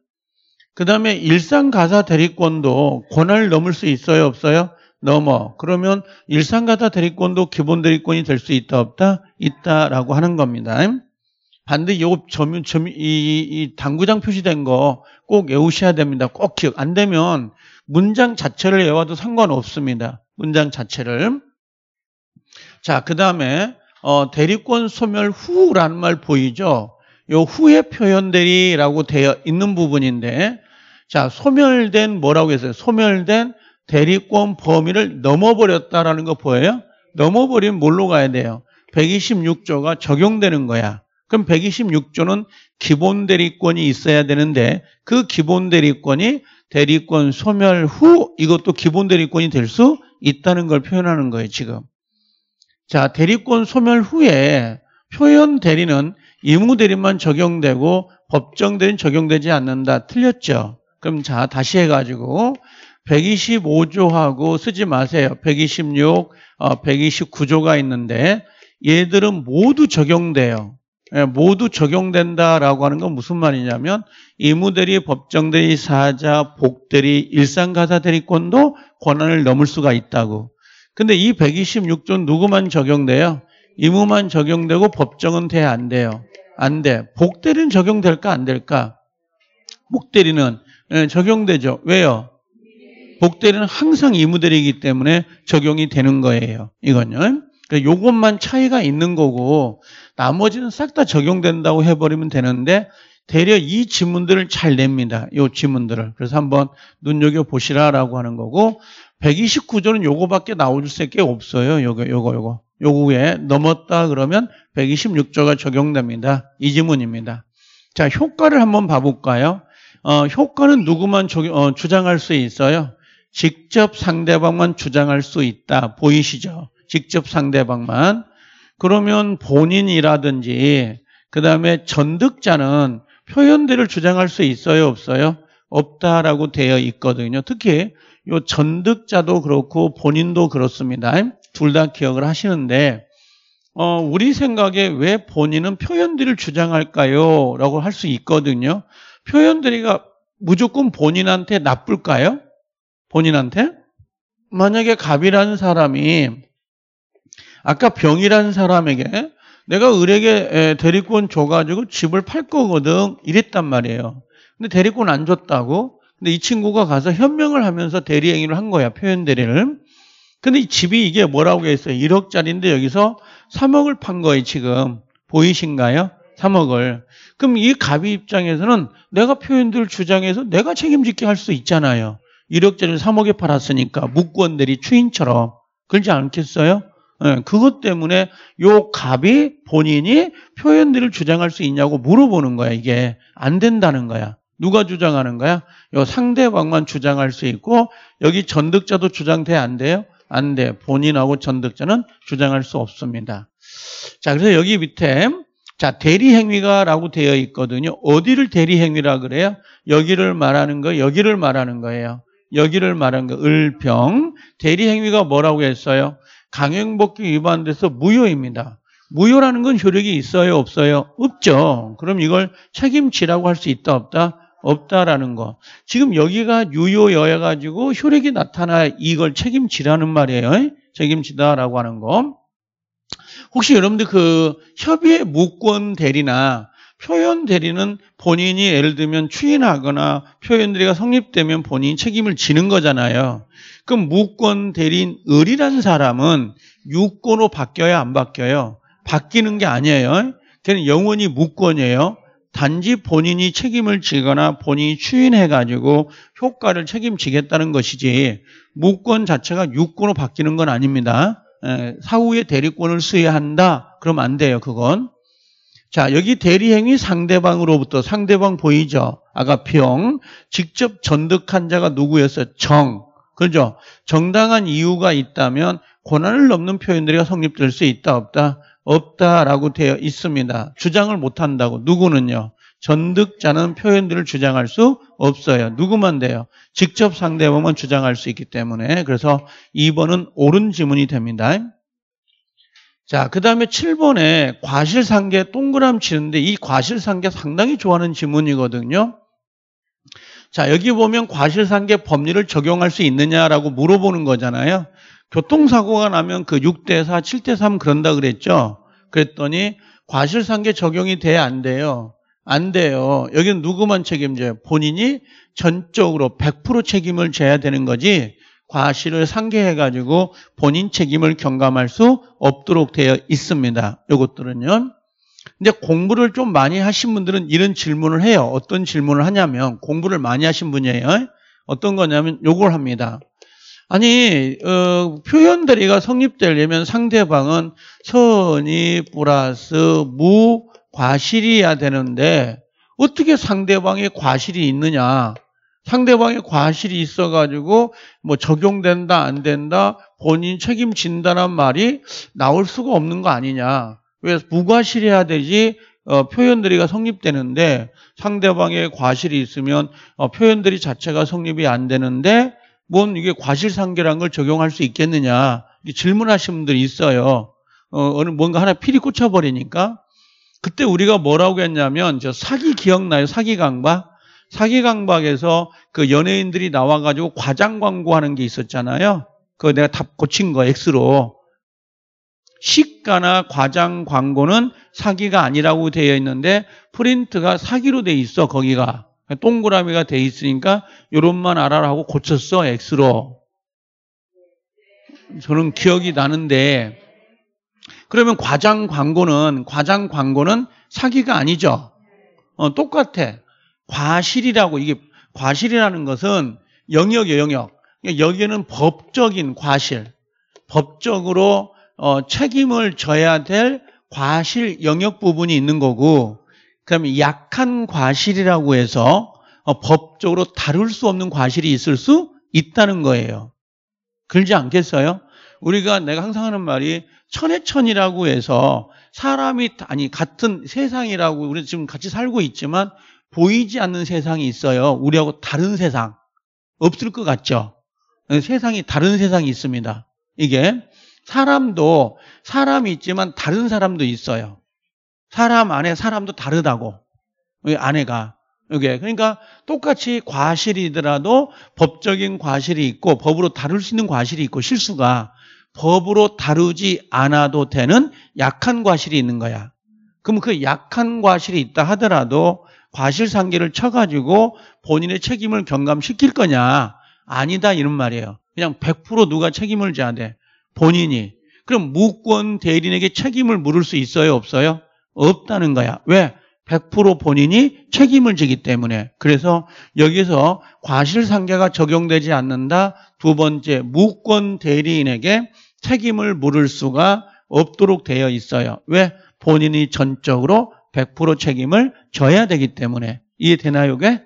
그 다음에 일상가사 대리권도 권한을 넘을 수 있어요? 없어요? 넘어. 그러면 일상가타 대리권도 기본 대리권이 될 수 있다 없다? 있다라고 하는 겁니다. 반드시 요 점유 점이 이 당구장 표시된 거 꼭 외우셔야 됩니다. 꼭 기억. 안 되면 문장 자체를 외워도 상관없습니다. 문장 자체를. 자, 그다음에 어, 대리권 소멸 후라는 말 보이죠? 요 후에 표현 대리라고 되어 있는 부분인데 자, 소멸된 뭐라고 했어요? 소멸된 대리권 범위를 넘어버렸다라는 거 보여요? 넘어버리면 뭘로 가야 돼요? 126조가 적용되는 거야. 그럼 126조는 기본 대리권이 있어야 되는데 그 기본 대리권이 대리권 소멸 후 이것도 기본 대리권이 될 수 있다는 걸 표현하는 거예요, 지금. 자, 대리권 소멸 후에 표현 대리는 의무 대리만 적용되고 법정 대리는 적용되지 않는다. 틀렸죠? 그럼 자, 다시 해가지고 125조하고 쓰지 마세요. 126, 129조가 어, 있는데 얘들은 모두 적용돼요. 예, 모두 적용된다라고 하는 건 무슨 말이냐면 이무대리법정대리 사자, 복대리 일상가사 대리권도 권한을 넘을 수가 있다고. 근데 이 126조는 누구만 적용돼요? 이무만 적용되고 법정은 돼 안 돼요? 안 돼. 복대리는 적용될까 안 될까? 복대리는 예, 적용되죠. 왜요? 복대리는 항상 이무대리이기 때문에 적용이 되는 거예요. 이건요. 요것만 차이가 있는 거고 나머지는 싹 다 적용된다고 해버리면 되는데 대려 이 지문들을 잘 냅니다. 요 지문들을. 그래서 한번 눈여겨보시라라고 하는 거고 129조는 요거밖에 나올 수밖에 없어요. 요거 요거 요거. 요거에 넘었다 그러면 126조가 적용됩니다. 이 지문입니다. 자, 효과를 한번 봐볼까요? 어, 효과는 누구만 조, 어, 주장할 수 있어요? 직접 상대방만 주장할 수 있다. 보이시죠? 직접 상대방만. 그러면 본인이라든지 그 다음에 전득자는 표현들을 주장할 수 있어요? 없어요? 없다라고 되어 있거든요. 특히 요 전득자도 그렇고 본인도 그렇습니다. 둘 다 기억을 하시는데 어, 우리 생각에 왜 본인은 표현들을 주장할까요? 라고 할 수 있거든요. 표현들이가 무조건 본인한테 나쁠까요? 본인한테? 만약에 갑이라는 사람이 아까 병이라는 사람에게 내가 을에게 대리권 줘가지고 집을 팔 거거든 이랬단 말이에요. 근데 대리권 안 줬다고? 근데 이 친구가 가서 현명을 하면서 대리행위를 한 거야 표현 대리를. 근데 이 집이 이게 뭐라고 했어요? 1억짜리인데 여기서 3억을 판 거예요 지금 보이신가요? 3억을. 그럼 이 갑이 입장에서는 내가 표현들 주장해서 내가 책임지게 할 수 있잖아요. 1억짜리 3억에 팔았으니까 무권들이 추인처럼 그러지 않겠어요? 네, 그것 때문에 요갑이 본인이 표현들을 주장할 수 있냐고 물어보는 거야 이게 안 된다는 거야 누가 주장하는 거야? 요 상대방만 주장할 수 있고 여기 전득자도 주장돼 안 돼요? 안 돼. 본인하고 전득자는 주장할 수 없습니다. 자, 그래서 여기 밑에 자, 대리 행위가라고 되어 있거든요. 어디를 대리 행위라 그래요? 여기를 말하는 거, 여기를 말하는 거예요. 여기를 말한 거 그 을병 대리 행위가 뭐라고 했어요? 강행복귀 위반돼서 무효입니다. 무효라는 건 효력이 있어요, 없어요? 없죠. 그럼 이걸 책임지라고 할 수 있다, 없다? 없다라는 거. 지금 여기가 유효여야 가지고 효력이 나타나 이걸 책임지라는 말이에요. 책임지다라고 하는 거. 혹시 여러분들 그 협의의 무권 대리나 표현 대리는 본인이 예를 들면 추인하거나 표현 대리가 성립되면 본인이 책임을 지는 거잖아요. 그럼 무권 대리인 을이라는 사람은 유권으로 바뀌어야안 바뀌어요? 바뀌는 게 아니에요. 걔는 영원히 무권이에요. 단지 본인이 책임을 지거나 본인이 추인해가지고 효과를 책임지겠다는 것이지 무권 자체가 유권으로 바뀌는 건 아닙니다. 예, 사후에 대리권을 수여한다? 그럼 안 돼요, 그건. 자, 여기 대리행위 상대방으로부터 상대방 보이죠? 아까 병, 직접 전득한 자가 누구였어 정. 그죠? 정당한 이유가 있다면 권한을 넘는 표현들이 성립될 수 있다, 없다? 없다라고 되어 있습니다. 주장을 못한다고. 누구는요? 전득자는 표현들을 주장할 수 없어요. 누구만 돼요? 직접 상대방만 주장할 수 있기 때문에. 그래서 2번은 옳은 지문이 됩니다. 자, 그 다음에 7번에 과실상계 동그라치는데 미이 과실상계 상당히 좋아하는 지문이거든요. 자, 여기 보면 과실상계 법률을 적용할 수 있느냐라고 물어보는 거잖아요. 교통사고가 나면 그 6대4, 7대3 그런다 그랬죠. 그랬더니 과실상계 적용이 돼야 안 돼요. 안 돼요. 여기는 누구만 책임져요? 본인이 전적으로 100% 책임을 져야 되는 거지 과실을 상계해가지고 본인 책임을 경감할 수 없도록 되어 있습니다. 이것들은요. 근데 공부를 좀 많이 하신 분들은 이런 질문을 해요. 어떤 질문을 하냐면 공부를 많이 하신 분이에요. 어떤 거냐면 요걸 합니다. 아니 어, 표현대리가 성립되려면 상대방은 선이 플러스 무 과실이어야 되는데 어떻게 상대방이 과실이 있느냐 상대방의 과실이 있어가지고 뭐 적용된다 안 된다 본인 책임진다란 말이 나올 수가 없는 거 아니냐. 그래서 무과실해야 되지 어, 표현들이가 성립되는데 상대방의 과실이 있으면 어, 표현들이 자체가 성립이 안 되는데 뭔 이게 과실상계란 걸 적용할 수 있겠느냐 질문하시는 분들이 있어요. 어, 어느 뭔가 하나 필이 꽂혀버리니까 그때 우리가 뭐라고 했냐면 저 사기 기억나요? 사기 강박? 사기 강박에서 그 연예인들이 나와가지고 과장 광고하는 게 있었잖아요. 그거 내가 답 고친 거 X로. 시가나 과장 광고는 사기가 아니라고 되어 있는데 프린트가 사기로 돼 있어 거기가 동그라미가 돼 있으니까 요런만 알아라고 고쳤어 X로 저는 기억이 나는데 그러면 과장 광고는 과장 광고는 사기가 아니죠 어, 똑같아 과실이라고 이게 과실이라는 것은 영역이에요, 영역. 그러니까 여기는 법적인 과실, 법적으로 어, 책임을 져야 될 과실 영역 부분이 있는 거고, 그럼 약한 과실이라고 해서 어, 법적으로 다룰 수 없는 과실이 있을 수 있다는 거예요. 그러지 않겠어요? 우리가 내가 항상 하는 말이 천혜천이라고 해서 사람이 아니 같은 세상이라고 우리 지금 같이 살고 있지만 보이지 않는 세상이 있어요. 우리하고 다른 세상. 없을 것 같죠? 세상이 다른 세상이 있습니다. 이게 사람도 사람이 있지만 다른 사람도 있어요. 사람 안에 사람도 다르다고. 아내가 이게 그러니까 똑같이 과실이더라도 법적인 과실이 있고 법으로 다룰 수 있는 과실이 있고 실수가 법으로 다루지 않아도 되는 약한 과실이 있는 거야. 그럼 그 약한 과실이 있다 하더라도 과실상계를 쳐가지고 본인의 책임을 경감시킬 거냐? 아니다 이런 말이에요. 그냥 100% 누가 책임을 져야 돼. 본인이. 그럼 무권 대리인에게 책임을 물을 수 있어요? 없어요? 없다는 거야. 왜? 100% 본인이 책임을 지기 때문에. 그래서 여기서 과실상계가 적용되지 않는다. 두 번째, 무권 대리인에게 책임을 물을 수가 없도록 되어 있어요. 왜? 본인이 전적으로 100% 책임을 져야 되기 때문에 이해되나요? 이게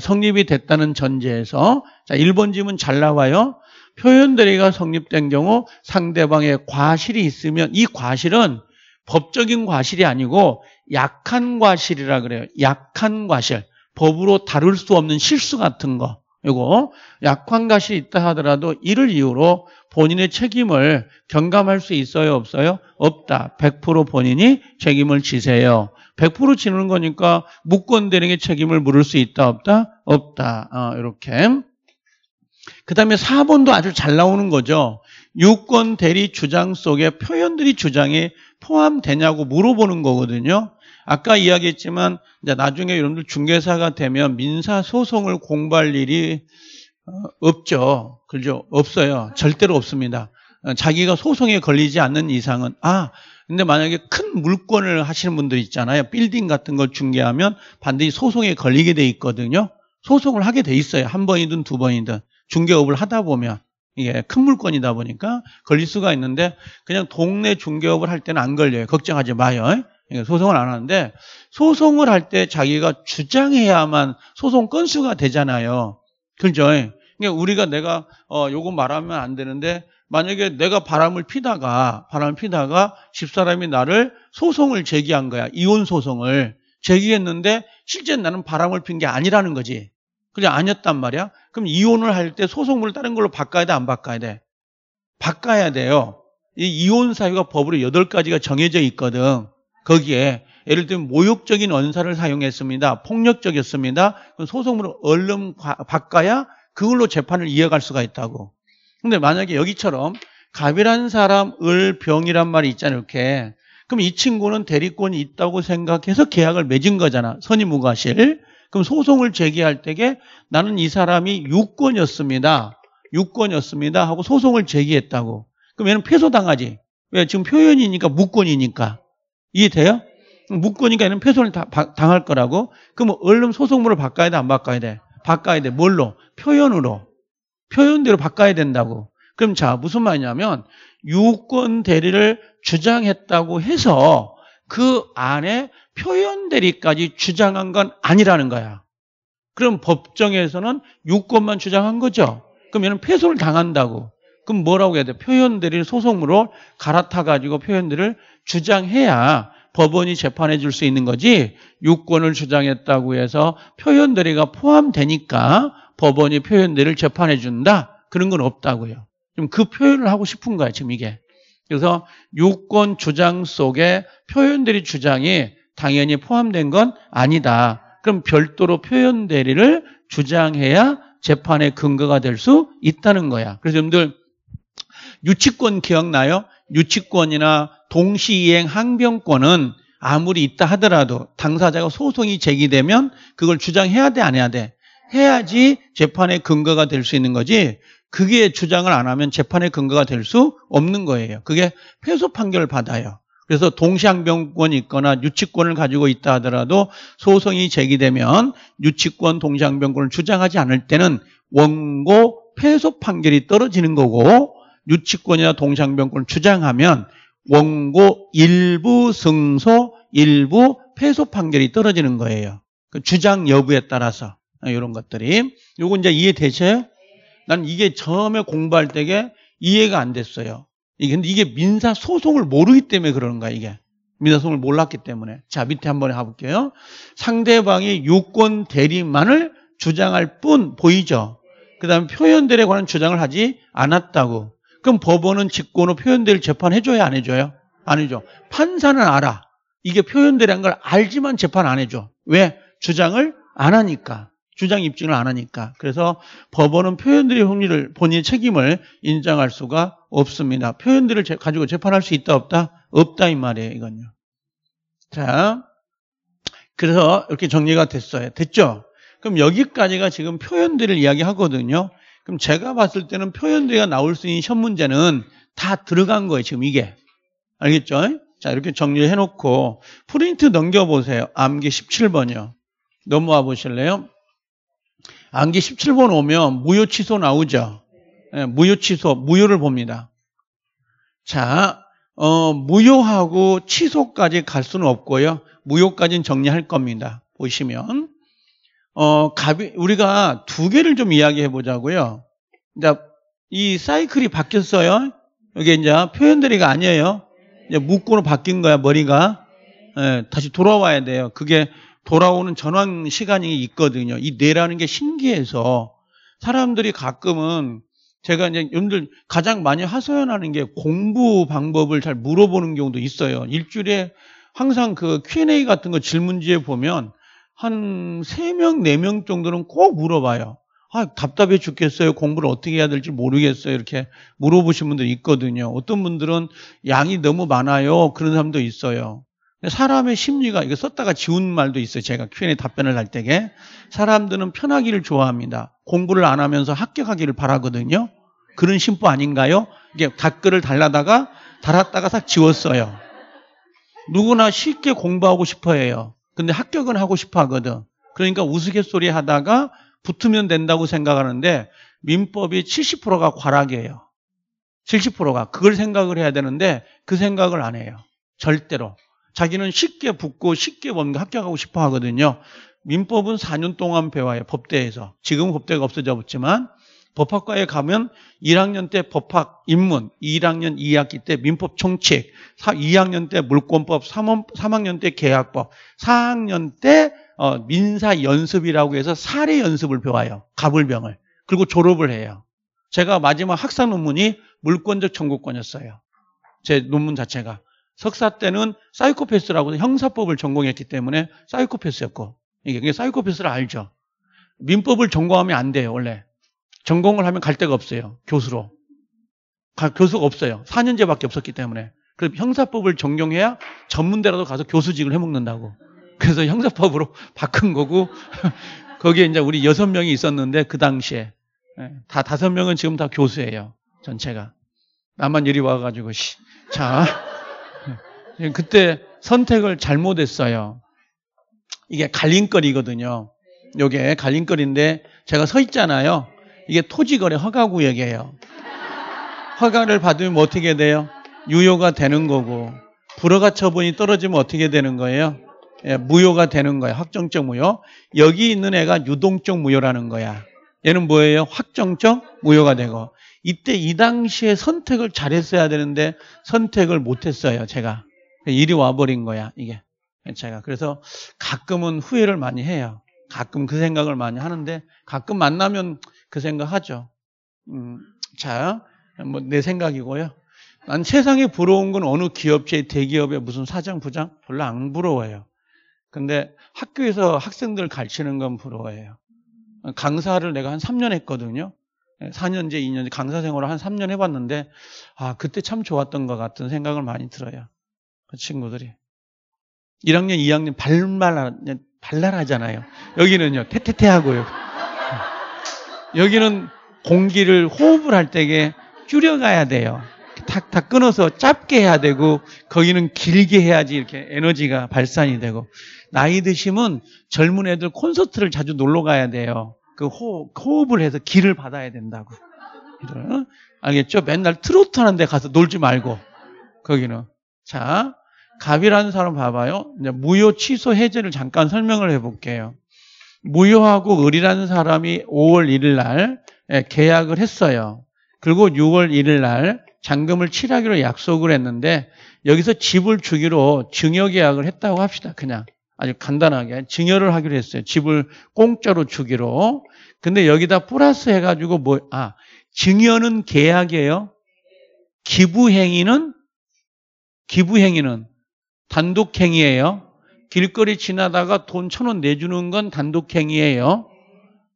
성립이 됐다는 전제에서 자 1번 지문 잘 나와요. 표현대리가 성립된 경우 상대방의 과실이 있으면 이 과실은 법적인 과실이 아니고 약한 과실이라 그래요. 약한 과실. 법으로 다룰 수 없는 실수 같은 거. 이거 약한 과실이 있다 하더라도 이를 이유로 본인의 책임을 경감할 수 있어요? 없어요? 없다. 100% 본인이 책임을 지세요. 100% 지는 거니까 무권 대행의 책임을 물을 수 있다 없다? 없다. 아, 이렇게. 그다음에 4번도 아주 잘 나오는 거죠. 유권 대리 주장 속에 표현들이 주장에 포함되냐고 물어보는 거거든요. 아까 이야기했지만 이제 나중에 여러분들 중개사가 되면 민사 소송을 공부할 일이 어, 없죠. 그죠? 없어요. 절대로 없습니다. 어, 자기가 소송에 걸리지 않는 이상은 아 근데 만약에 큰 물건을 하시는 분들 있잖아요. 빌딩 같은 걸 중개하면 반드시 소송에 걸리게 돼 있거든요. 소송을 하게 돼 있어요. 한 번이든 두 번이든 중개업을 하다 보면 이게 큰 물건이다 보니까 걸릴 수가 있는데 그냥 동네 중개업을 할 때는 안 걸려요. 걱정하지 마요. 소송을 안 하는데 소송을 할 때 자기가 주장해야만 소송 건수가 되잖아요. 그죠? 그러니까 우리가 내가 어 요거 말하면 안 되는데 만약에 내가 바람을 피다가 바람 을 피다가 집사람이 나를 소송을 제기한 거야. 이혼 소송을 제기했는데 실제 나는 바람을 핀 게 아니라는 거지. 그게 아니었단 말이야. 그럼 이혼을 할 때 소송물을 다른 걸로 바꿔야 돼, 안 바꿔야 돼? 바꿔야 돼요. 이 이혼 사유가 법으로 8 가지가 정해져 있거든. 거기에 예를 들면 모욕적인 언사를 사용했습니다. 폭력적이었습니다. 소송물을 얼른 바꿔야 그걸로 재판을 이어갈 수가 있다고. 근데 만약에 여기처럼 갑이란 사람을 병이란 말이 있잖아요. 이렇게. 그럼 이 친구는 대리권이 있다고 생각해서 계약을 맺은 거잖아. 선임무과실. 그럼 소송을 제기할 때게 나는 이 사람이 유권이었습니다. 유권이었습니다 하고 소송을 제기했다고. 그럼 얘는 패소당하지. 왜? 지금 표현이니까 무권이니까. 이해돼요? 무권이니까 얘는 패소를 당할 거라고. 그럼 얼른 소송물을 바꿔야 돼? 안 바꿔야 돼? 바꿔야 돼. 뭘로? 표현으로. 표현대로 바꿔야 된다고. 그럼 자, 무슨 말이냐면 유권 대리를 주장했다고 해서 그 안에 표현 대리까지 주장한 건 아니라는 거야. 그럼 법정에서는 유권만 주장한 거죠. 그럼 얘는 패소를 당한다고. 그럼 뭐라고 해야 돼? 표현 대리를 소송으로 갈아타 가지고 표현 대리를 주장해야 법원이 재판해 줄 수 있는 거지. 유권을 주장했다고 해서 표현 대리가 포함되니까 법원이 표현들를 재판해 준다 그런 건 없다고요. 지금 그 표현을 하고 싶은 거예요. 지금 이게. 그래서 요건 주장 속에 표현대리 주장이 당연히 포함된 건 아니다. 그럼 별도로 표현 대리를 주장해야 재판의 근거가 될 수 있다는 거야. 그래서 여러분들 유치권 기억나요? 유치권이나 동시이행 항변권은 아무리 있다 하더라도 당사자가 소송이 제기되면 그걸 주장해야 돼안 해야 돼? 해야지 재판의 근거가 될 수 있는 거지 그게 주장을 안 하면 재판의 근거가 될 수 없는 거예요. 그게 패소 판결을 받아요. 그래서 동시항변권이 있거나 유치권을 가지고 있다 하더라도 소송이 제기되면 유치권, 동시항변권을 주장하지 않을 때는 원고 패소 판결이 떨어지는 거고 유치권이나 동시항변권을 주장하면 원고 일부 승소, 일부 패소 판결이 떨어지는 거예요. 그 주장 여부에 따라서. 이런 어, 것들이. 요거 이제 이해되셔요? 난 이게 처음에 공부할 때게 이해가 안 됐어요. 이게, 근데 이게 민사 소송을 모르기 때문에 그러는 거야, 이게. 민사 소송을 몰랐기 때문에. 자, 밑에 한번 해볼게요. 상대방이 요건 대리만을 주장할 뿐 보이죠? 그 다음에 표현들에 관한 주장을 하지 않았다고. 그럼 법원은 직권으로 표현들 재판해줘야 안 해줘요? 안 해줘. 판사는 알아. 이게 표현들이란 걸 알지만 재판 안 해줘. 왜? 주장을 안 하니까. 주장 입증을 안 하니까. 그래서 법원은 표현들의 흥리를 본인의 책임을 인정할 수가 없습니다. 표현들을 제, 가지고 재판할 수 있다 없다? 없다 이 말이에요, 이건요. 자. 그래서 이렇게 정리가 됐어요. 됐죠? 그럼 여기까지가 지금 표현들을 이야기하거든요. 그럼 제가 봤을 때는 표현들이 나올 수 있는 현 문제는 다 들어간 거예요, 지금 이게. 알겠죠? 자, 이렇게 정리 해놓고 프린트 넘겨보세요. 암기 17번이요. 넘어와 보실래요? 안기 17번 오면 무효 취소 나오죠. 네, 예, 무효 취소, 무효를 봅니다. 자, 어, 무효하고 취소까지 갈 수는 없고요. 무효까지는 정리할 겁니다. 보시면. 어, 갑이, 우리가 두 개를 좀 이야기해 보자고요. 이제 이 사이클이 바뀌었어요. 이게 이제 표현들이가 아니에요. 이제 묶고로 바뀐 거야, 머리가. 네, 다시 돌아와야 돼요. 그게 돌아오는 전환 시간이 있거든요. 이 뇌라는 게 신기해서 사람들이 가끔은 제가 이제 여러분들 가장 많이 하소연하는 게 공부 방법을 잘 물어보는 경우도 있어요. 일주일에 항상 그 Q&A 같은 거 질문지에 보면 한 3명, 4명 정도는 꼭 물어봐요. 아, 답답해 죽겠어요. 공부를 어떻게 해야 될지 모르겠어요. 이렇게 물어보신 분들 있거든요. 어떤 분들은 양이 너무 많아요. 그런 사람도 있어요. 사람의 심리가 이거 썼다가 지운 말도 있어요. 제가 Q&A 답변을 할 때에 사람들은 편하기를 좋아합니다. 공부를 안 하면서 합격하기를 바라거든요. 그런 심보 아닌가요? 이게 답글을 달라다가 달았다가 싹 지웠어요. 누구나 쉽게 공부하고 싶어해요. 근데 합격은 하고 싶어 하거든. 그러니까 우스갯소리 하다가 붙으면 된다고 생각하는데 민법이 70%가 과락이에요. 70%가 그걸 생각을 해야 되는데 그 생각을 안 해요. 절대로. 자기는 쉽게 붙고 쉽게 뭔가 합격하고 싶어 하거든요. 민법은 4년 동안 배워요. 법대에서. 지금 법대가 없어져 붙지만 법학과에 가면 1학년 때 법학 입문1학년 2학기 때 민법 총칙, 2학년 때 물권법, 3학년 때 계약법, 4학년 때 어, 민사 연습이라고 해서 사례 연습을 배워요. 가불병을. 그리고 졸업을 해요. 제가 마지막 학사 논문이 물권적 청구권이었어요. 제 논문 자체가. 석사 때는 사이코패스라고 형사법을 전공했기 때문에 사이코패스였고 이게 그러니까 사이코패스를 알죠. 민법을 전공하면 안 돼요 원래. 전공을 하면 갈 데가 없어요 교수로. 가, 교수가 없어요. 4년제밖에 없었기 때문에. 그럼 형사법을 전공해야 전문대라도 가서 교수직을 해먹는다고. 그래서 형사법으로 바꾼 거고 거기에 이제 우리 여섯 명이 있었는데 그 당시에 예, 다 다섯 명은 지금 다 교수예요 전체가 나만 이리 와가지고 씨. 자 예, 그때 선택을 잘못했어요. 이게 갈림거리거든요. 요게 갈림거리인데 제가 서 있잖아요. 이게 토지거래 허가구역이에요. 허가를 받으면 어떻게 돼요? 유효가 되는 거고 불허가 처분이 떨어지면 어떻게 되는 거예요? 예, 무효가 되는 거예요. 확정적 무효. 여기 있는 애가 유동적 무효라는 거야. 얘는 뭐예요? 확정적 무효가 되고 이때 이 당시에 선택을 잘했어야 되는데 선택을 못했어요. 제가. 일이 와버린 거야, 이게. 제가. 그래서 가끔은 후회를 많이 해요. 가끔 그 생각을 많이 하는데, 가끔 만나면 그 생각 하죠. 음, 자, 뭐 내 생각이고요. 난 세상에 부러운 건 어느 기업체, 대기업의 무슨 사장, 부장? 별로 안 부러워요. 근데 학교에서 학생들 가르치는 건 부러워해요. 강사를 내가 한 3년 했거든요. 4년제, 2년제 강사 생활을 한 3년 해봤는데, 아, 그때 참 좋았던 것 같은 생각을 많이 들어요. 그 친구들이 1학년, 2학년 발랄 발랄하잖아요. 여기는요 태태태 하고요. 여기는 공기를 호흡을 할 때에 줄여가야 돼요. 탁탁 끊어서 짧게 해야 되고 거기는 길게 해야지 이렇게 에너지가 발산이 되고 나이 드시면 젊은 애들 콘서트를 자주 놀러 가야 돼요. 그 호흡, 그 호흡을 해서 길을 받아야 된다고. 알겠죠? 맨날 트로트 하는데 가서 놀지 말고 거기는 자, 갑이라는 사람 봐봐요. 무효 취소 해제를 잠깐 설명을 해볼게요. 무효하고 을이라는 사람이 5월 1일 날 예, 계약을 했어요. 그리고 6월 1일 날 잔금을 칠하기로 약속을 했는데 여기서 집을 주기로 증여 계약을 했다고 합시다. 그냥 아주 간단하게 증여를 하기로 했어요. 집을 공짜로 주기로. 근데 여기다 플러스 해가지고 뭐, 아, 증여는 계약이에요. 기부 행위는 기부 행위는 단독 행위예요. 길거리 지나다가 돈 천 원 내주는 건 단독 행위예요.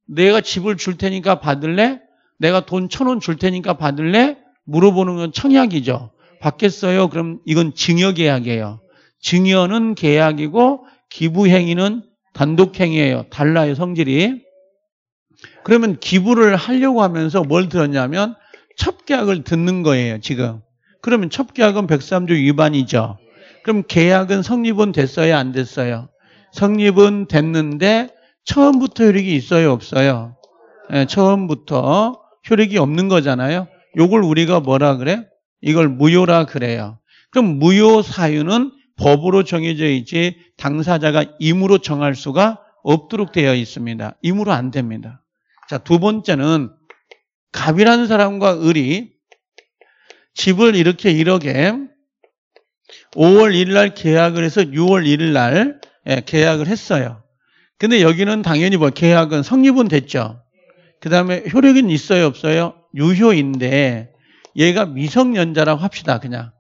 내가 집을 줄 테니까 받을래? 내가 돈 천 원 줄 테니까 받을래? 물어보는 건 청약이죠. 받겠어요? 그럼 이건 증여계약이에요. 증여는 계약이고 기부행위는 단독행위예요. 달라요, 성질이. 그러면 기부를 하려고 하면서 뭘 들었냐면 첩계약을 듣는 거예요, 지금. 그러면 첫 계약은 103조 위반이죠. 그럼 계약은 성립은 됐어요, 안 됐어요? 성립은 됐는데 처음부터 효력이 있어요, 없어요? 네, 처음부터 효력이 없는 거잖아요. 이걸 우리가 뭐라 그래? 이걸 무효라 그래요. 그럼 무효 사유는 법으로 정해져 있지 당사자가 임으로 정할 수가 없도록 되어 있습니다. 임으로 안 됩니다. 자, 두 번째는 갑이라는 사람과 을이 집을 이렇게 1억에 5월 1일 날 계약을 해서 6월 1일 날 예, 계약을 했어요. 근데 여기는 당연히 뭐 계약은 성립은 됐죠. 그 다음에 효력은 있어요, 없어요? 유효인데 얘가 미성년자라고 합시다, 그냥.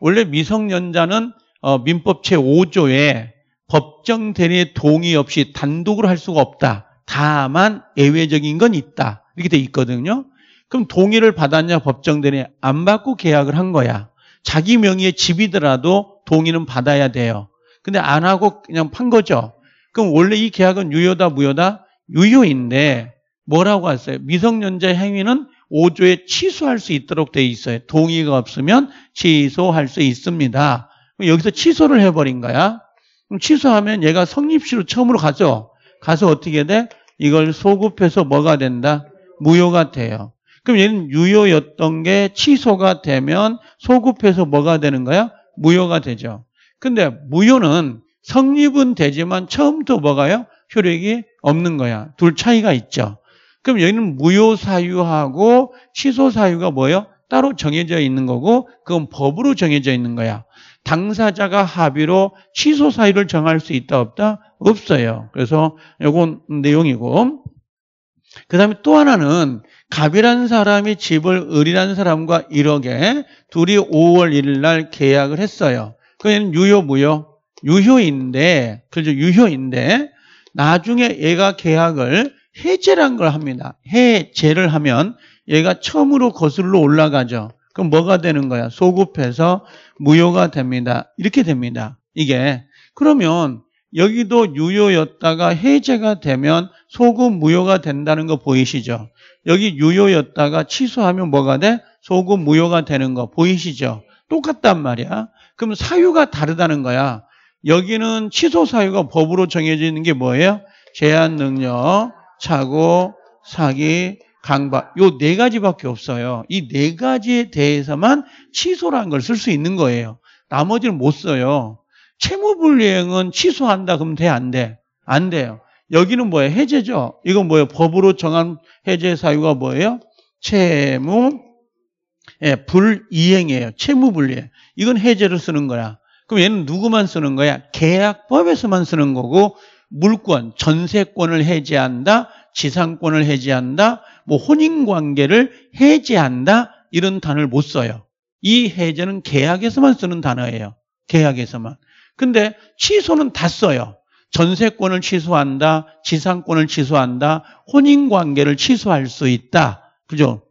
원래 미성년자는 어, 민법 체5조에 법정 대리의 동의 없이 단독으로 할 수가 없다. 다만 예외적인 건 있다. 이렇게 돼 있거든요. 그럼 동의를 받았냐 법정대리 안 받고 계약을 한 거야. 자기 명의의 집이더라도 동의는 받아야 돼요. 근데 안 하고 그냥 판 거죠. 그럼 원래 이 계약은 유효다 무효다 유효인데 뭐라고 하세요 미성년자 행위는 5조에 취소할 수 있도록 돼 있어요. 동의가 없으면 취소할 수 있습니다. 그럼 여기서 취소를 해버린 거야. 그럼 취소하면 얘가 성립시로 처음으로 가죠. 가서 어떻게 돼? 이걸 소급해서 뭐가 된다? 무효가 돼요. 그럼 얘는 유효였던 게 취소가 되면 소급해서 뭐가 되는 거야? 무효가 되죠. 근데 무효는 성립은 되지만 처음부터 뭐가요? 효력이 없는 거야. 둘 차이가 있죠. 그럼 여기는 무효 사유하고 취소 사유가 뭐예요? 따로 정해져 있는 거고 그건 법으로 정해져 있는 거야. 당사자가 합의로 취소 사유를 정할 수 있다 없다? 없어요. 그래서 요건 내용이고 그 다음에 또 하나는 갑이라는 사람이 집을 을이라는 사람과 1억에 둘이 5월 1일 날 계약을 했어요. 그는 유효 무효? 유효인데 그죠 유효인데 나중에 얘가 계약을 해제란 걸 합니다. 해제를 하면 얘가 처음으로 거슬러 올라가죠. 그럼 뭐가 되는 거야? 소급해서 무효가 됩니다. 이렇게 됩니다. 이게 그러면 여기도 유효였다가 해제가 되면 소급 무효가 된다는 거 보이시죠? 여기 유효였다가 취소하면 뭐가 돼? 소급 무효가 되는 거 보이시죠? 똑같단 말이야. 그럼 사유가 다르다는 거야. 여기는 취소 사유가 법으로 정해져 있는 게 뭐예요? 제한 능력, 착오, 사기, 강박. 요 네 가지밖에 없어요. 이 네 가지에 대해서만 취소라는 걸 쓸 수 있는 거예요. 나머지는 못 써요. 채무불이행은 취소한다 그러면 돼? 안 돼? 안 돼요. 여기는 뭐예요? 해제죠. 이건 뭐예요? 법으로 정한 해제 사유가 뭐예요? 채무 예, 불이행이에요. 채무불이행. 이건 해제를 쓰는 거야. 그럼 얘는 누구만 쓰는 거야? 계약법에서만 쓰는 거고 물권, 전세권을 해제한다, 지상권을 해제한다, 뭐 혼인관계를 해제한다 이런 단어를 못 써요. 이 해제는 계약에서만 쓰는 단어예요. 계약에서만. 근데 취소는 다 써요. 전세권을 취소한다, 지상권을 취소한다, 혼인관계를 취소할 수 있다. 그죠?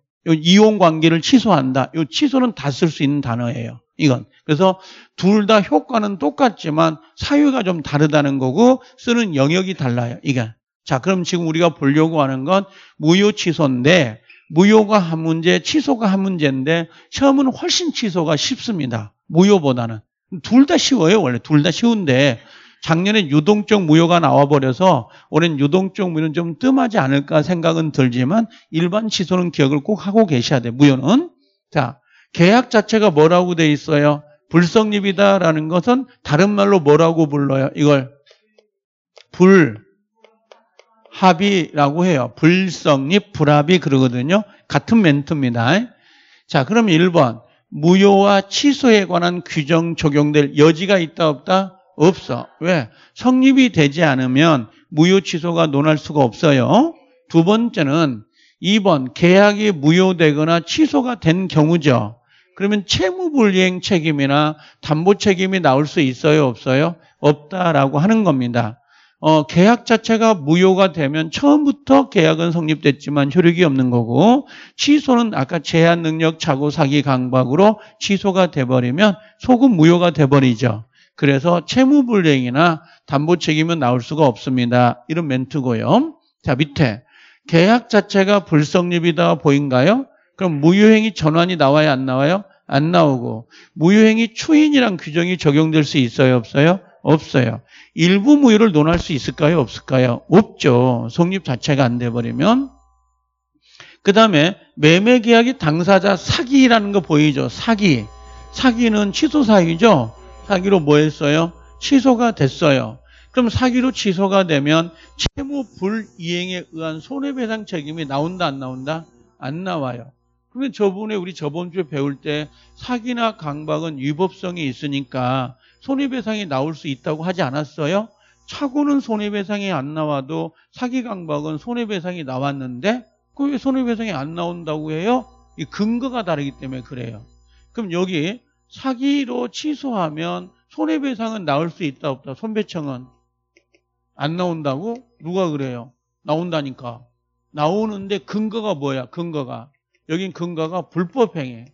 이혼관계를 취소한다. 이 취소는 다 쓸 수 있는 단어예요. 이건. 그래서 둘 다 효과는 똑같지만 사유가 좀 다르다는 거고 쓰는 영역이 달라요. 이게. 자, 그럼 지금 우리가 보려고 하는 건 무효 취소인데 무효가 한 문제, 취소가 한 문제인데 시험은 훨씬 취소가 쉽습니다. 무효보다는. 둘다 쉬워요. 원래 둘 다 쉬운데 작년에 유동적 무효가 나와버려서 올해는 유동적 무효는 좀 뜸하지 않을까 생각은 들지만 일반 취소는 기억을 꼭 하고 계셔야 돼. 무효는. 자, 계약 자체가 뭐라고 돼 있어요? 불성립이다라는 것은 다른 말로 뭐라고 불러요? 이걸 불합의라고 해요. 불성립, 불합의 그러거든요. 같은 멘트입니다. 자, 그럼 1번. 무효와 취소에 관한 규정 적용될 여지가 있다 없다? 없어. 왜? 성립이 되지 않으면 무효 취소가 논할 수가 없어요. 두 번째는 2번 계약이 무효되거나 취소가 된 경우죠. 그러면 채무불이행 책임이나 담보 책임이 나올 수 있어요? 없어요? 없다라고 하는 겁니다. 어, 계약 자체가 무효가 되면 처음부터 계약은 성립됐지만 효력이 없는 거고 취소는 아까 제한 능력 자고 사기 강박으로 취소가 돼버리면 소급 무효가 돼버리죠. 그래서 채무불행이나 담보 책임은 나올 수가 없습니다. 이런 멘트고요. 자 밑에 계약 자체가 불성립이다 보인가요? 그럼 무효행위 전환이 나와야 안 나와요? 안 나오고 무효행위 추인이란 규정이 적용될 수 있어요? 없어요? 없어요. 일부 무효를 논할 수 있을까요? 없을까요? 없죠. 성립 자체가 안 돼버리면. 그 다음에 매매 계약이 당사자 사기라는 거 보이죠? 사기. 사기는 취소 사기죠 사기로 뭐 했어요? 취소가 됐어요. 그럼 사기로 취소가 되면 채무 불이행에 의한 손해배상 책임이 나온다 안 나온다? 안 나와요. 그러면 저번에 우리 저번 주에 배울 때 사기나 강박은 위법성이 있으니까 손해배상이 나올 수 있다고 하지 않았어요? 차고는 손해배상이 안 나와도 사기 강박은 손해배상이 나왔는데 그왜 손해배상이 안 나온다고 해요? 이 근거가 다르기 때문에 그래요. 그럼 여기 사기로 취소하면 손해배상은 나올 수 있다 없다. 손배청은 안 나온다고 누가 그래요? 나온다니까. 나오는데 근거가 뭐야? 근거가 여긴 근거가 불법행위.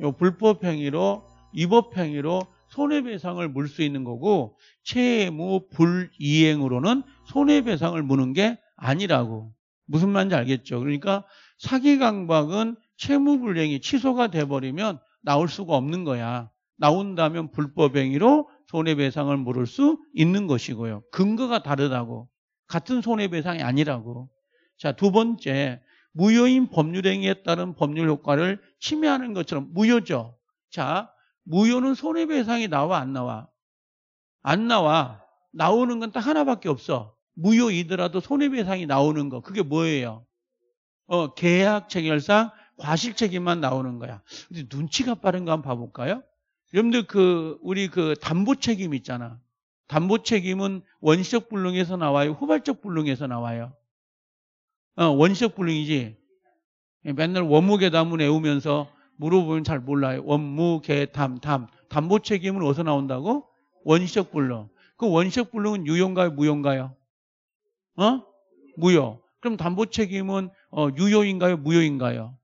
요 불법행위로 위법행위로 손해배상을 물 수 있는 거고 채무 불이행으로는 손해배상을 무는 게 아니라고 무슨 말인지 알겠죠? 그러니까 사기 강박은 채무 불이행이 취소가 돼버리면 나올 수가 없는 거야. 나온다면 불법 행위로 손해배상을 물을 수 있는 것이고요. 근거가 다르다고 같은 손해배상이 아니라고. 자두 번째 무효인 법률행위에 따른 법률 효과를 침해하는 것처럼 무효죠. 자 무효는 손해배상이 나와 안 나와? 안 나와. 나오는 건 딱 하나밖에 없어. 무효이더라도 손해배상이 나오는 거. 그게 뭐예요? 어, 계약 체결상 과실 책임만 나오는 거야. 근데 눈치가 빠른 거 한번 봐볼까요? 여러분들 그 우리 그 담보 책임 있잖아. 담보 책임은 원시적 불능에서 나와요. 후발적 불능에서 나와요. 어, 원시적 불능이지. 맨날 원무에 담은 애우면서 물어보면 잘 몰라요. 원무개담담 담보 책임은 어디서 나온다고? 원시적 불능. 그 원시적 불능은 유효인가요, 무효인가요? 어? 무효. 그럼 담보 책임은 어, 유효인가요, 무효인가요?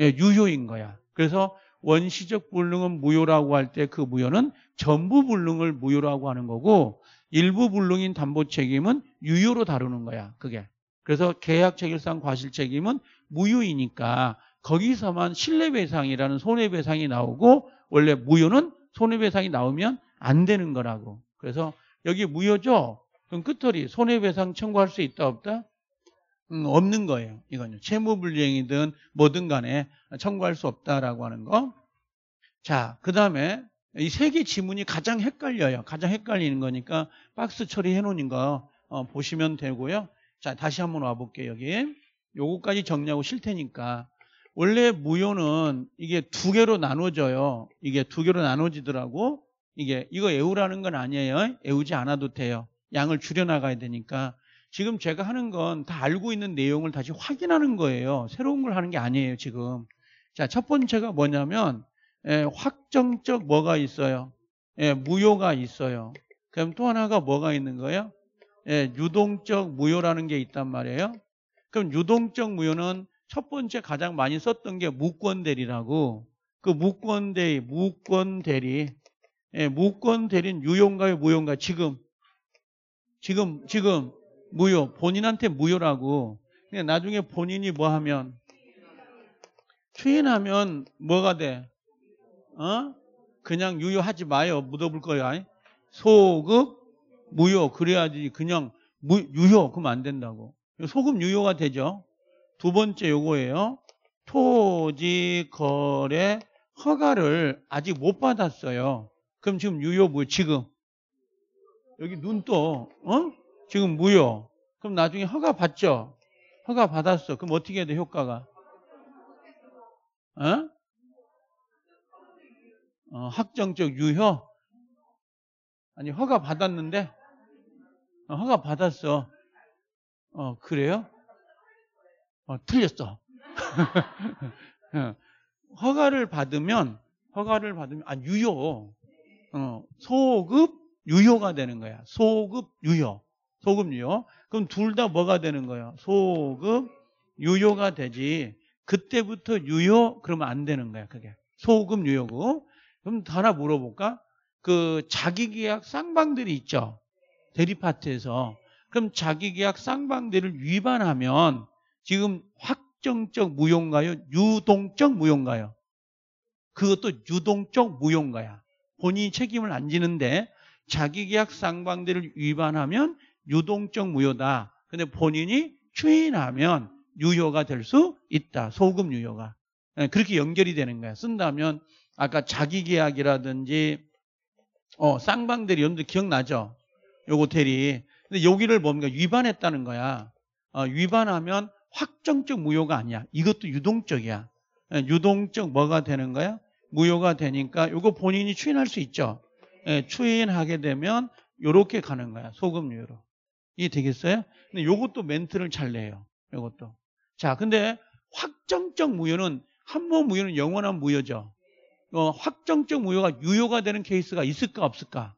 예, 유효인 거야. 그래서 원시적 불능은 무효라고 할 때 그 무효는 전부 불능을 무효라고 하는 거고 일부 불능인 담보 책임은 유효로 다루는 거야. 그게. 그래서 계약 체결상 과실 책임은 무효이니까 거기서만 실뢰배상이라는 손해배상이 나오고 원래 무효는 손해배상이 나오면 안 되는 거라고. 그래서 여기 무효죠? 그럼 끝털이 손해배상 청구할 수 있다 없다? 음, 없는 거예요. 이건요. 채무불이행이든 뭐든 간에 청구할 수 없다라고 하는 거. 자, 그 다음에 이 세 개 지문이 가장 헷갈려요. 가장 헷갈리는 거니까 박스 처리해 놓은 거 어, 보시면 되고요. 자, 다시 한번 와볼게요. 여기. 요거까지 정리하고 쉴 테니까. 원래 무효는 이게 두 개로 나눠져요. 이게 두 개로 나눠지더라고. 이게 이거 애우라는 건 아니에요. 애우지 않아도 돼요. 양을 줄여나가야 되니까. 지금 제가 하는 건 다 알고 있는 내용을 다시 확인하는 거예요. 새로운 걸 하는 게 아니에요, 지금. 자, 첫 번째가 뭐냐면 예, 확정적 뭐가 있어요? 예, 무효가 있어요. 그럼 또 하나가 뭐가 있는 거예요? 예, 유동적 무효라는 게 있단 말이에요. 그럼 유동적 무효는 첫 번째 가장 많이 썼던 게 무권대리라고 그 무권대리, 무권대리 예, 무권대리는 유용가요무용가 지금 지금 지금 무효 본인한테 무효라고 근데 나중에 본인이 뭐 하면 추인하면 뭐가 돼? 어? 그냥 유효하지 마요. 묻어볼 거야. 소급 무효 그래야지 그냥 무, 유효 그럼 안 된다고. 소급 유효가 되죠. 두 번째 요거예요. 토지 거래 허가를 아직 못 받았어요. 그럼 지금 유효 뭐 지금 여기 눈떠 어? 지금 무효. 그럼 나중에 허가 받죠. 허가 받았어. 그럼 어떻게 해야 돼 효과가? 어? 어 확정적 유효? 아니 허가 받았는데 어, 허가 받았어. 어 그래요? 어, 틀렸어. 어, 허가를 받으면 허가를 받으면 아 유효 어, 소급 유효가 되는 거야. 소급 유효 소급 유효 그럼 둘 다 뭐가 되는 거야? 소급 유효가 되지. 그때부터 유효 그러면 안 되는 거야. 그게 소급 유효고. 그럼 하나 물어볼까? 그 자기계약 쌍방들이 있죠. 대리파트에서. 그럼 자기계약 쌍방대를 위반하면 지금 확정적 무용가요? 유동적 무용가요? 그것도 유동적 무용가야. 본인이 책임을 안 지는데 자기계약 쌍방대를 위반하면 유동적 무효다. 근데 본인이 추인하면 유효가 될 수 있다. 소금 유효가. 예, 그렇게 연결이 되는 거야. 쓴다면 아까 자기계약이라든지 어, 쌍방대리 여러분들 기억나죠? 요 호텔이. 근데 여기를 뭡니까? 위반했다는 거야. 어, 위반하면 확정적 무효가 아니야. 이것도 유동적이야. 예, 유동적 뭐가 되는 거야? 무효가 되니까 이거 본인이 추인할 수 있죠. 예, 추인하게 되면 이렇게 가는 거야. 소금류로. 이해 되겠어요? 근데 요것도 멘트를 잘 내요. 이것도 자, 근데 확정적 무효는 한 번 무효는 영원한 무효죠. 어, 확정적 무효가 유효가 되는 케이스가 있을까 없을까?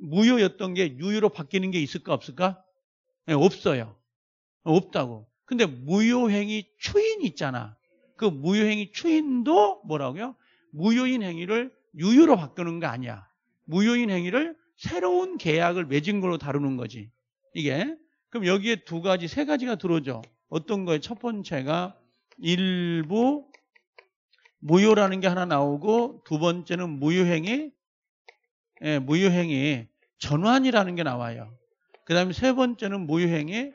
무효였던 게 유효로 바뀌는 게 있을까 없을까? 네, 없어요. 없다고. 근데 무효행위 추인 있잖아. 그 무효행위 추인도 뭐라고요? 무효인 행위를 유효로 바꾸는 거 아니야. 무효인 행위를 새로운 계약을 맺은 걸로 다루는 거지. 이게. 그럼 여기에 두 가지, 세 가지가 들어오죠. 어떤 거에 첫 번째가 일부 무효라는 게 하나 나오고 두 번째는 무효행위, 예, 무효행위 전환이라는 게 나와요. 그 다음에 세 번째는 무효행위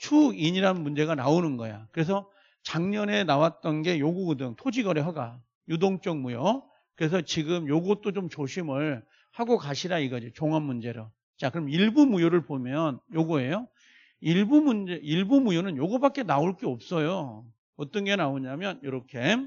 추인이라는 문제가 나오는 거야. 그래서 작년에 나왔던 게 요구등 토지거래 허가, 유동적 무효. 그래서 지금 요것도 좀 조심을 하고 가시라 이거지. 종합 문제로. 자, 그럼 일부 무효를 보면 요거예요. 일부 문제, 일부 무효는 요거밖에 나올 게 없어요. 어떤 게 나오냐면 요렇게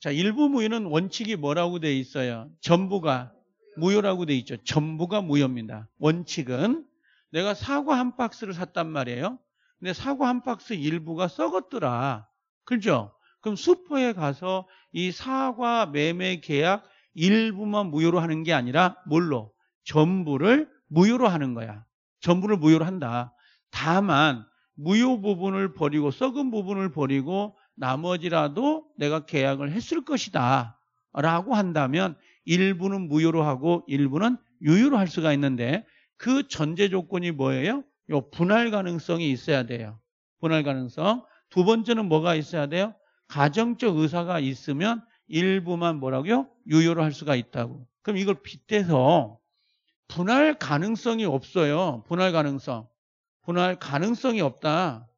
자, 일부 무효는 원칙이 뭐라고 돼 있어요? 전부가 무효라고 돼 있죠. 전부가 무효입니다. 원칙은 내가 사과 한 박스를 샀단 말이에요. 근데 사과 한 박스 일부가 썩었더라. 그죠? 그럼 슈퍼에 가서 이 사과 매매 계약 일부만 무효로 하는 게 아니라 뭘로? 전부를 무효로 하는 거야. 전부를 무효로 한다. 다만 무효 부분을 버리고 썩은 부분을 버리고 나머지라도 내가 계약을 했을 것이다. 라고 한다면 일부는 무효로 하고 일부는 유효로 할 수가 있는데 그 전제 조건이 뭐예요? 요 분할 가능성이 있어야 돼요. 분할 가능성. 두 번째는 뭐가 있어야 돼요? 가정적 의사가 있으면 일부만 뭐라고요? 유효로 할 수가 있다고. 그럼 이걸 빗대서 분할 가능성이 없어요. 분할 가능성. 분할 가능성이 없다.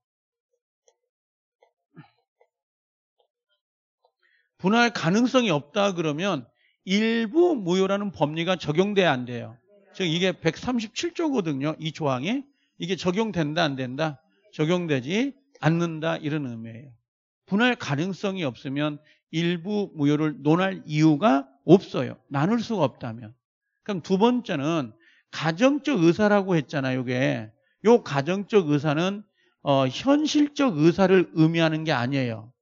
분할 가능성이 없다 그러면 일부 무효라는 법리가 적용돼야 안 돼요. 즉 이게 137조거든요. 이 조항이. 이게 적용된다 안 된다? 적용되지 않는다 이런 의미예요. 분할 가능성이 없으면 일부 무효를 논할 이유가 없어요. 나눌 수가 없다면. 그럼 두 번째는 가정적 의사라고 했잖아요. 이게 요 가정적 의사는 어, 현실적 의사를 의미하는 게 아니에요.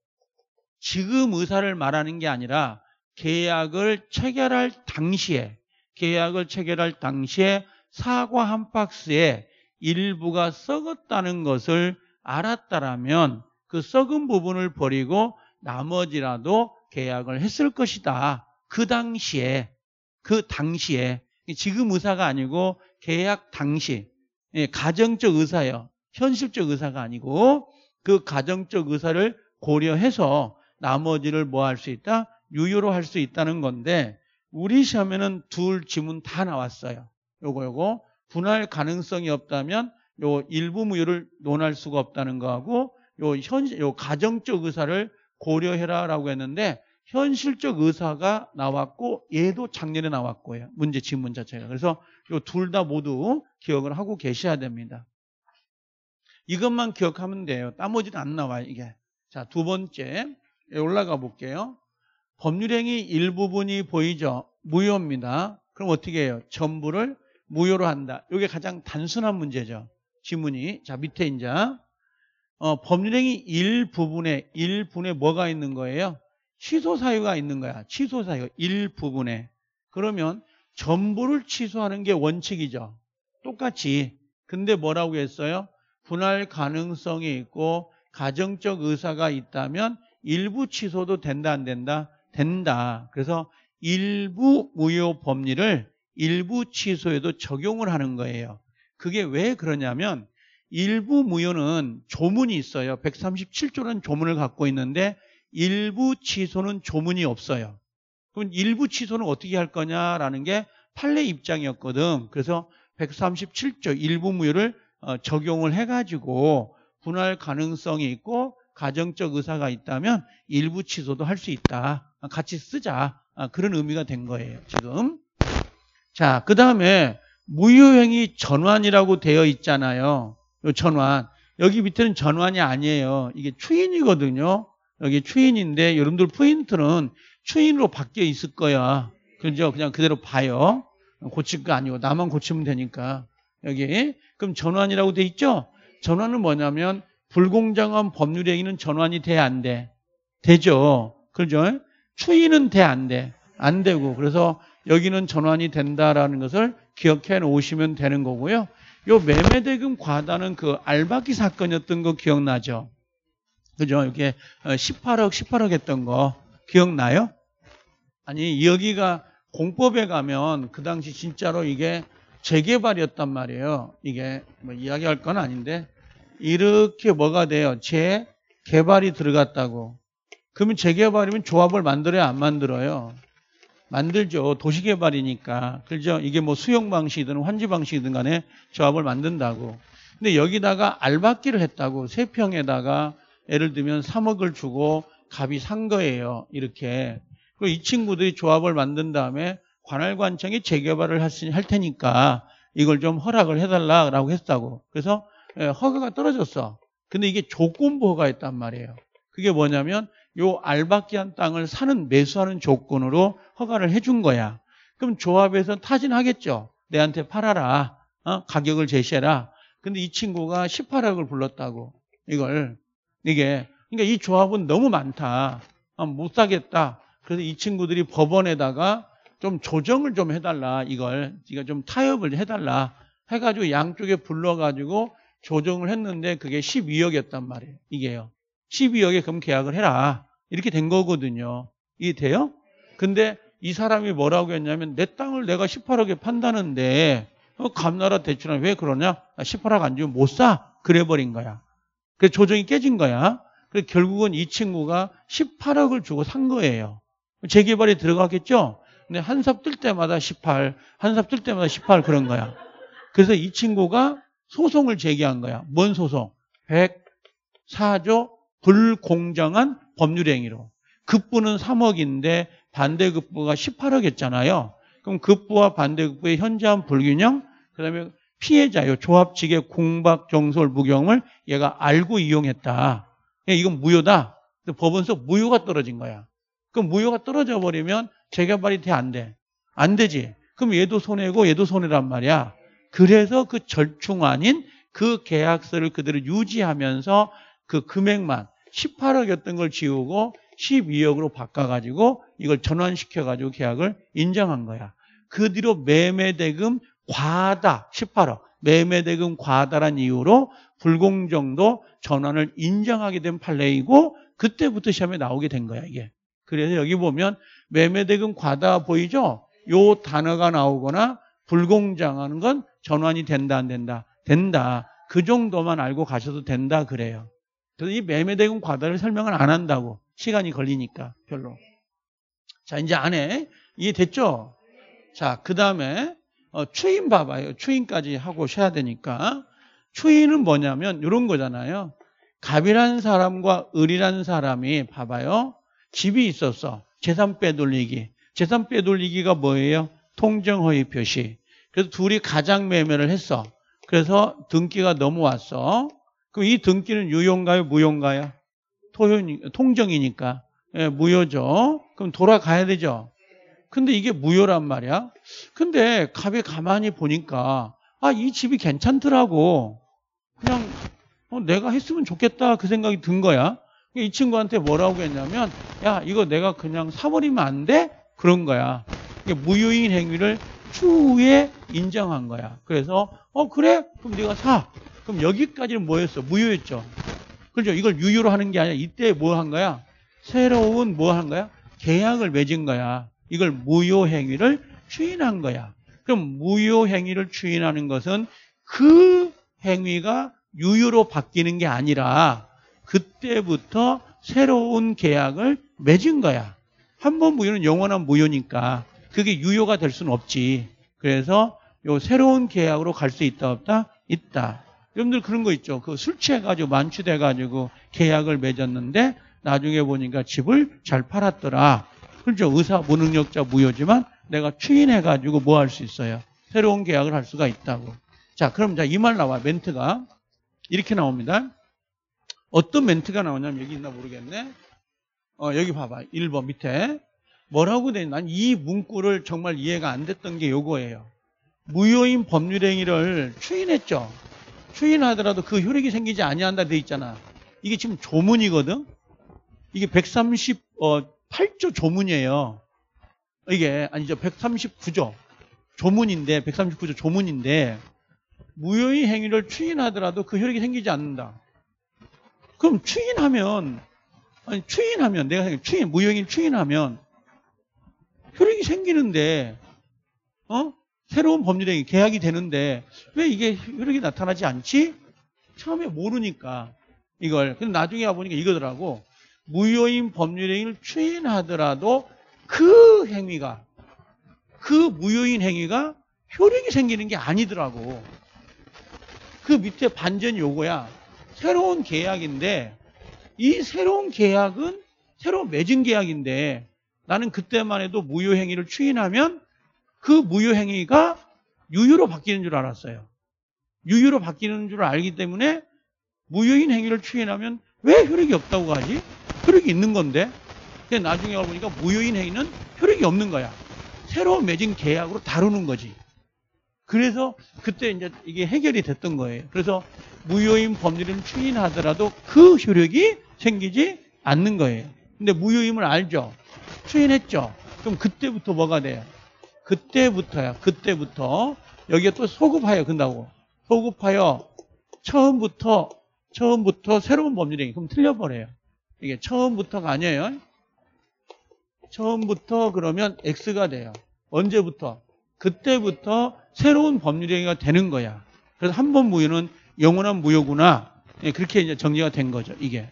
지금 의사를 말하는 게 아니라 계약을 체결할 당시에 계약을 체결할 당시에 사과 한 박스에 일부가 썩었다는 것을 알았다라면 그 썩은 부분을 버리고 나머지라도 계약을 했을 것이다. 그 당시에, 그 당시에, 지금 의사가 아니고 계약 당시, 예, 가정적 의사요. 현실적 의사가 아니고 그 가정적 의사를 고려해서 나머지를 뭐 할 수 있다? 유효로 할 수 있다는 건데 우리 시험에는 둘 지문 다 나왔어요. 요거 요거 분할 가능성이 없다면 요 일부 무효를 논할 수가 없다는 거하고 요 현, 요 가정적 의사를 고려해라라고 했는데 현실적 의사가 나왔고 얘도 작년에 나왔고요. 문제 질문 자체가. 그래서 요 둘 다 모두 기억을 하고 계셔야 됩니다. 이것만 기억하면 돼요. 나머지는 안 나와요, 이게. 자, 두 번째. 예, 올라가 볼게요. 법률행위 일부분이 보이죠? 무효입니다. 그럼 어떻게 해요? 전부를 무효로 한다. 이게 가장 단순한 문제죠. 지문이. 자, 밑에 이제 어, 법률행위 일부분에 일분에 부 뭐가 있는 거예요? 취소 사유가 있는 거야. 취소 사유 일부분에. 그러면 전부를 취소하는 게 원칙이죠. 똑같이. 근데 뭐라고 했어요? 분할 가능성이 있고 가정적 의사가 있다면 일부 취소도 된다 안 된다? 된다. 그래서 일부 무효 법리를 일부 취소에도 적용을 하는 거예요. 그게 왜 그러냐면 일부 무효는 조문이 있어요. 137조는 조문을 갖고 있는데 일부 취소는 조문이 없어요. 그럼 일부 취소는 어떻게 할 거냐라는 게 판례 입장이었거든. 그래서 137조 일부 무효를 어, 적용을 해가지고 분할 가능성이 있고 가정적 의사가 있다면 일부 취소도 할 수 있다. 같이 쓰자. 아, 그런 의미가 된 거예요. 지금. 자, 그 다음에 무효행위 전환이라고 되어 있잖아요. 요 전환. 여기 밑에는 전환이 아니에요. 이게 추인이거든요. 여기 추인인데 여러분들 포인트는 추인으로 바뀌어 있을 거야. 그죠? 그냥 그대로 봐요. 고칠 거 아니고 나만 고치면 되니까. 여기 그럼 전환이라고 돼 있죠? 전환은 뭐냐면 불공정한 법률 행위는 전환이 돼 안 돼? 되죠. 그죠? 추인은 돼 안 돼? 안 되고 그래서 여기는 전환이 된다라는 것을 기억해 놓으시면 되는 거고요. 요 매매대금 과다는 그 알바기 사건이었던 거 기억나죠? 그죠? 이게 18억, 어, 18억 했던 거 기억나요? 아니, 여기가 공법에 가면 그 당시 진짜로 이게 재개발이었단 말이에요. 이게 뭐 이야기할 건 아닌데 이렇게 뭐가 돼요? 재개발이 들어갔다고. 그러면 재개발이면 조합을 만들어야 안 만들어요? 만들죠. 도시개발이니까. 그죠? 이게 뭐 수용 방식이든 환지 방식이든 간에 조합을 만든다고. 근데 여기다가 알박기를 했다고 세 평에다가 예를 들면 3억을 주고 갑이 산 거예요. 이렇게. 그리고 이 친구들이 조합을 만든 다음에 관할관청이 재개발을 할 테니까 이걸 좀 허락을 해달라고 했다고. 그래서 예, 허가가 떨어졌어. 근데 이게 조건부 허가였단 말이에요. 그게 뭐냐면 요 알바끼한 땅을 사는 매수하는 조건으로 허가를 해준 거야. 그럼 조합에서 타진하겠죠. 내한테 팔아라. 어? 가격을 제시해라. 근데 이 친구가 18억을 불렀다고. 이걸. 이게. 그러니까 이 조합은 너무 많다. 아, 못 사겠다. 그래서 이 친구들이 법원에다가 좀 조정을 좀 해달라. 이걸. 그러좀 타협을 해달라. 해가지고 양쪽에 불러가지고 조정을 했는데 그게 12억이었단 말이에요. 이게요. 12억에 그럼 계약을 해라. 이렇게 된 거거든요. 이해 돼요? 근데 이 사람이 뭐라고 했냐면 내 땅을 내가 18억에 판다는데 어, 감나라 대출은 왜 그러냐? 18억 아, 안 주면 못 사. 그래버린 거야. 그래서 조정이 깨진 거야. 그래서 결국은 이 친구가 18억을 주고 산 거예요. 재개발이 들어가겠죠? 근데 한 삽 뜰 때마다 18, 한 삽 뜰 때마다 18 그런 거야. 그래서 이 친구가 소송을 제기한 거야. 뭔 소송? 104조 불공정한 법률행위로. 급부는 3억인데 반대급부가 18억 했잖아요. 그럼 급부와 반대급부의 현저한 불균형, 그 다음에 피해자요. 조합 측의 공박, 정설부경을 얘가 알고 이용했다. 그러니까 이건 무효다. 근데 법원서 무효가 떨어진 거야. 그럼 무효가 떨어져 버리면 재개발이 돼, 안 돼? 안 되지. 그럼 얘도 손해고 얘도 손해란 말이야. 그래서 그 절충 아닌 그 계약서를 그대로 유지하면서 그 금액만 18억이었던 걸 지우고 12억으로 바꿔가지고 이걸 전환시켜가지고 계약을 인정한 거야. 그 뒤로 매매대금 과다 18억 매매대금 과다란 이유로 불공정도 전환을 인정하게 된 판례이고 그때부터 시험에 나오게 된 거야 이게. 그래서 여기 보면 매매대금 과다 보이죠? 요 단어가 나오거나 불공정하는 건 전환이 된다 안 된다? 된다. 그 정도만 알고 가셔도 된다 그래요. 그래서 이 매매대금 과다를 설명을 안 한다고 시간이 걸리니까 별로. 자 이제 안에 이해됐죠? 자 그 다음에 어, 추인 봐봐요. 추인까지 하고 쉬어야 되니까 추인은 뭐냐면 이런 거잖아요. 갑이라는 사람과 을이라는 사람이 봐봐요. 집이 있었어. 재산 빼돌리기. 재산 빼돌리기가 뭐예요? 통정허위 표시. 그래서 둘이 가장 매매를 했어. 그래서 등기가 넘어왔어. 그이 등기는 유효인가요? 무효인가요? 토요, 통정이니까. 예, 무효죠. 그럼 돌아가야 되죠. 근데 이게 무효란 말이야. 근데 갑에 가만히 보니까 아, 이 집이 괜찮더라고. 그냥 어, 내가 했으면 좋겠다 그 생각이 든 거야. 이 친구한테 뭐라고 했냐면 야, 이거 내가 그냥 사버리면 안 돼? 그런 거야. 이게 무효인 행위를 추후에 인정한 거야. 그래서 어 그래? 그럼 네가 사. 그럼 여기까지는 뭐였어? 무효였죠. 그렇죠? 이걸 유효로 하는 게 아니라 이때 뭐 한 거야? 새로운 뭐 한 거야? 계약을 맺은 거야. 이걸 무효 행위를 추인한 거야. 그럼 무효 행위를 추인하는 것은 그 행위가 유효로 바뀌는 게 아니라 그때부터 새로운 계약을 맺은 거야. 한 번 무효는 영원한 무효니까 그게 유효가 될 수는 없지. 그래서 요 새로운 계약으로 갈 수 있다 없다 있다. 여러분들 그런 거 있죠. 그 술 취해가지고 만취돼가지고 계약을 맺었는데 나중에 보니까 집을 잘 팔았더라. 그렇죠. 의사 무능력자 무효지만 내가 추인해가지고 뭐 할 수 있어요. 새로운 계약을 할 수가 있다고. 자, 그럼 이 말 나와 멘트가 이렇게 나옵니다. 어떤 멘트가 나오냐면 여기 있나 모르겠네. 어, 여기 봐봐. 1번 밑에. 뭐라고 돼? 난이 문구를 정말 이해가 안 됐던 게 요거예요. 무효인 법률행위를 추인했죠. 추인하더라도 그 효력이 생기지 아니한다 돼 있잖아. 이게 지금 조문이거든. 이게 138조 어, 조문이에요. 이게 아니죠. 139조 조문인데 139조 조문인데 무효의 행위를 추인하더라도 그 효력이 생기지 않는다. 그럼 추인하면 아니 추인하면 내가 생각 추인 무효인 추인하면 효력이 생기는데, 어? 새로운 법률행위, 계약이 되는데, 왜 이게 효력이 나타나지 않지? 처음에 모르니까, 이걸. 근데 나중에 와보니까 이거더라고. 무효인 법률행위를 추인하더라도 그 행위가, 그 무효인 행위가 효력이 생기는 게 아니더라고. 그 밑에 반전 요거야. 새로운 계약인데, 이 새로운 계약은 새로 맺은 계약인데, 나는 그때만 해도 무효행위를 추인하면 그 무효행위가 유유로 바뀌는 줄 알았어요. 유유로 바뀌는 줄 알기 때문에 무효인 행위를 추인하면 왜 효력이 없다고 하지? 효력이 있는 건데. 근데 나중에 보니까 무효인 행위는 효력이 없는 거야. 새로 맺은 계약으로 다루는 거지. 그래서 그때 이제 이게 해결이 됐던 거예요. 그래서 무효인 법률을 추인하더라도 그 효력이 생기지 않는 거예요. 근데 무효임을 알죠. 추인했죠. 그럼 그때부터 뭐가 돼요? 그때부터야. 그때부터 여기에 또 소급하여 근다고. 소급하여 처음부터 처음부터 새로운 법률행위. 그럼 틀려버려요. 이게 처음부터가 아니에요. 처음부터 그러면 X가 돼요. 언제부터? 그때부터 새로운 법률행위가 되는 거야. 그래서 한 번 무효는 영원한 무효구나. 예, 그렇게 이제 정리가 된 거죠. 이게.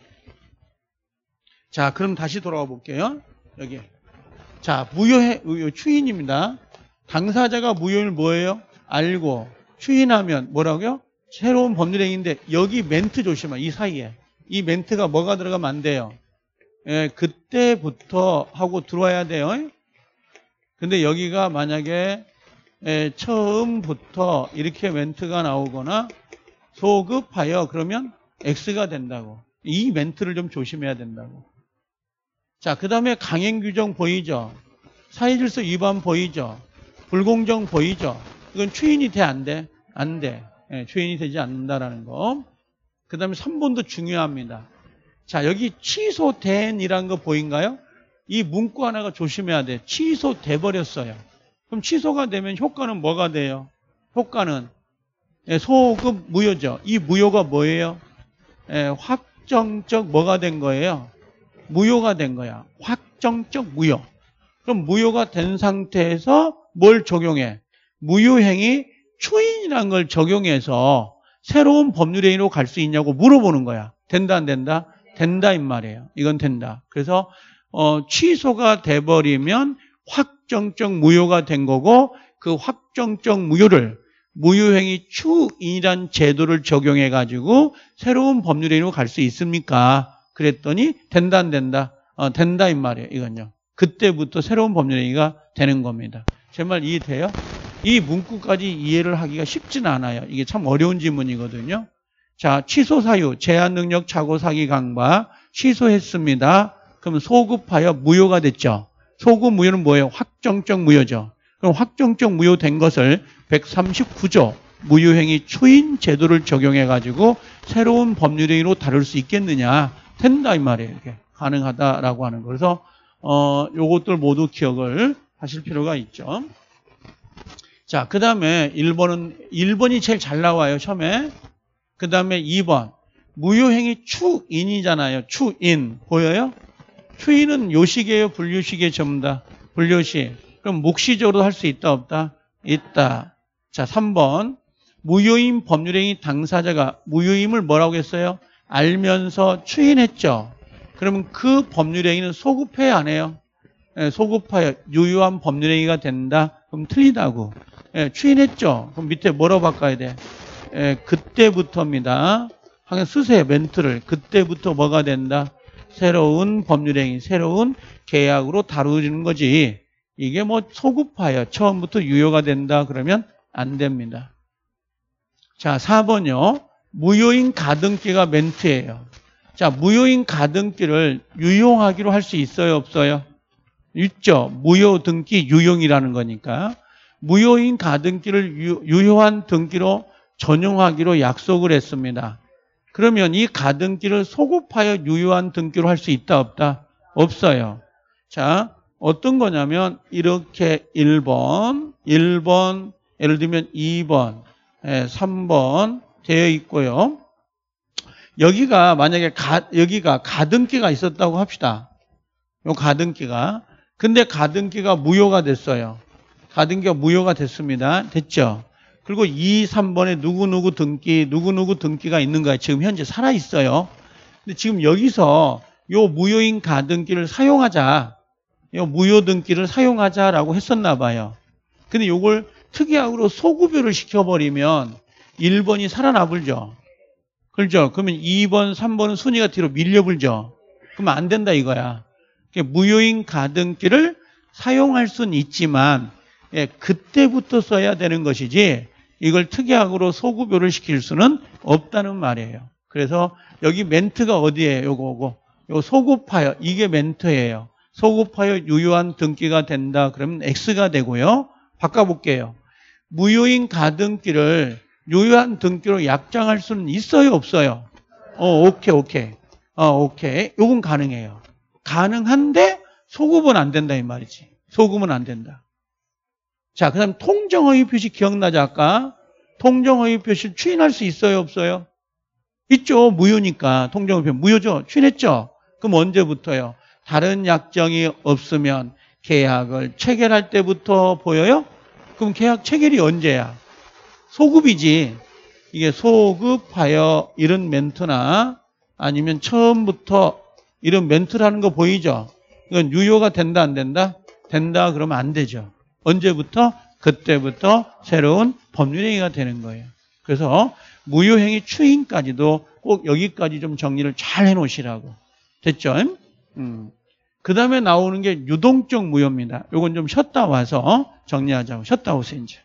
자, 그럼 다시 돌아와 볼게요. 여기. 자, 무효해, 추인입니다. 당사자가 무효를 뭐예요? 알고. 추인하면 뭐라고요? 새로운 법률행위인데 여기 멘트 조심하. 이 사이에. 이 멘트가 뭐가 들어가면 안 돼요. 예, 그때부터 하고 들어와야 돼요. 근데 여기가 만약에 예, 처음부터 이렇게 멘트가 나오거나 소급하여 그러면 X가 된다고. 이 멘트를 좀 조심해야 된다고. 자, 그 다음에 강행 규정 보이죠? 사회질서 위반 보이죠? 불공정 보이죠? 이건 추인이 돼, 안 돼? 안 돼. 예, 추인이 되지 않는다라는 거. 그 다음에 3번도 중요합니다. 자, 여기 취소된이라는 거 보인가요? 이 문구 하나가 조심해야 돼. 취소돼 버렸어요. 그럼 취소가 되면 효과는 뭐가 돼요? 효과는 예, 소급 무효죠. 이 무효가 뭐예요? 예, 확정적 뭐가 된 거예요? 무효가 된 거야. 확정적 무효. 그럼 무효가 된 상태에서 뭘 적용해? 무효행위 추인이라는 걸 적용해서 새로운 법률행위로 갈 수 있냐고 물어보는 거야. 된다 안 된다? 된다 이 말이에요. 이건 된다. 그래서 어, 취소가 돼버리면 확정적 무효가 된 거고 그 확정적 무효를 무효행위 추인이란 제도를 적용해 가지고 새로운 법률행위로 갈 수 있습니까? 그랬더니 된다 안 된다. 어, 된다 이 말이에요. 이건요. 그때부터 새로운 법률행위가 되는 겁니다. 제 말 이해돼요? 이 문구까지 이해를 하기가 쉽진 않아요. 이게 참 어려운 질문이거든요. 자, 취소 사유, 제한 능력 자고 사기 강화, 취소했습니다. 그럼 소급하여 무효가 됐죠. 소급 무효는 뭐예요? 확정적 무효죠. 그럼 확정적 무효된 것을 139조 무효행위 추인 제도를 적용해 가지고 새로운 법률행위로 다룰 수 있겠느냐 된다 이 말이에요. 이게 렇 가능하다라고 하는 거. 그래서 어, 요것들 모두 기억을 하실 필요가 있죠. 자, 그 다음에 1번은 1번이 제일 잘 나와요. 처음에. 그 다음에 2번. 무효행위 추인이잖아요. 추인. 보여요? 추인은 요식이에요. 분류식의 전부다. 분류식. 그럼 묵시적으로 할 수 있다 없다? 있다. 자, 3번. 무효인 법률행위 당사자가 무효임을 뭐라고 했어요? 알면서 추인했죠. 그러면 그 법률행위는 소급해 야안 해요? 예, 소급하여 유효한 법률행위가 된다? 그럼 틀리다고. 예, 추인했죠. 그럼 밑에 뭐로 바꿔야 돼? 예, 그때부터입니다. 항상 쓰세요. 멘트를. 그때부터 뭐가 된다? 새로운 법률행위, 새로운 계약으로 다루는 거지. 이게 뭐 소급하여 처음부터 유효가 된다 그러면 안 됩니다. 자, 4번요. 무효인 가등기가 멘트예요. 자, 무효인 가등기를 유용하기로 할 수 있어요, 없어요? 있죠. 무효 등기 유용이라는 거니까. 무효인 가등기를 유효한 등기로 전용하기로 약속을 했습니다. 그러면 이 가등기를 소급하여 유효한 등기로 할 수 있다 없다? 없어요. 자, 어떤 거냐면 이렇게 1번, 1번, 예를 들면 2번, 3번, 예, 되어 있고요. 여기가 만약에 가, 여기가 가등기가 있었다고 합시다. 요 가등기가. 근데 가등기가 무효가 됐어요. 가등기가 무효가 됐습니다. 됐죠? 그리고 2, 3번에 누구누구 등기, 누구누구 등기가 있는가 지금 현재 살아있어요. 근데 지금 여기서 요 무효인 가등기를 사용하자. 요 무효 등기를 사용하자라고 했었나 봐요. 근데 요걸 특이하으로 소급유를 시켜버리면 1번이 살아나불죠. 그렇죠? 그러면 2번, 3번은 순위가 뒤로 밀려불죠. 그러면 안 된다 이거야. 무효인 가등기를 사용할 수는 있지만 예, 그때부터 써야 되는 것이지 이걸 특약으로 소급요를 시킬 수는 없다는 말이에요. 그래서 여기 멘트가 어디에 요거고 이요 소급하여 이게 멘트예요. 소급하여 유효한 등기가 된다. 그러면 X가 되고요. 바꿔볼게요. 무효인 가등기를 유효한 등기로 약정할 수는 있어요, 없어요? 어, 오케이, 오케이. 어, 오케이. 요건 가능해요. 가능한데 소급은 안 된다 이 말이지. 소급은 안 된다. 자, 그다음 통정허위 표시 기억나죠, 아까? 통정허위 표시 추인할 수 있어요, 없어요? 있죠. 무효니까. 통정허위 표시 무효죠. 추인했죠. 그럼 언제부터요? 다른 약정이 없으면 계약을 체결할 때부터 보여요? 그럼 계약 체결이 언제야? 소급이지. 이게 소급하여 이런 멘트나 아니면 처음부터 이런 멘트라는 거 보이죠? 이건 유효가 된다 안 된다? 된다 그러면 안 되죠. 언제부터? 그때부터 새로운 법률행위가 되는 거예요. 그래서 무효행위 추인까지도 꼭 여기까지 좀 정리를 잘 해놓으시라고. 됐죠? 음. 그 다음에 나오는 게 유동적 무효입니다. 요건 좀 쉬었다 와서 정리하자고. 쉬었다 오세요, 이제.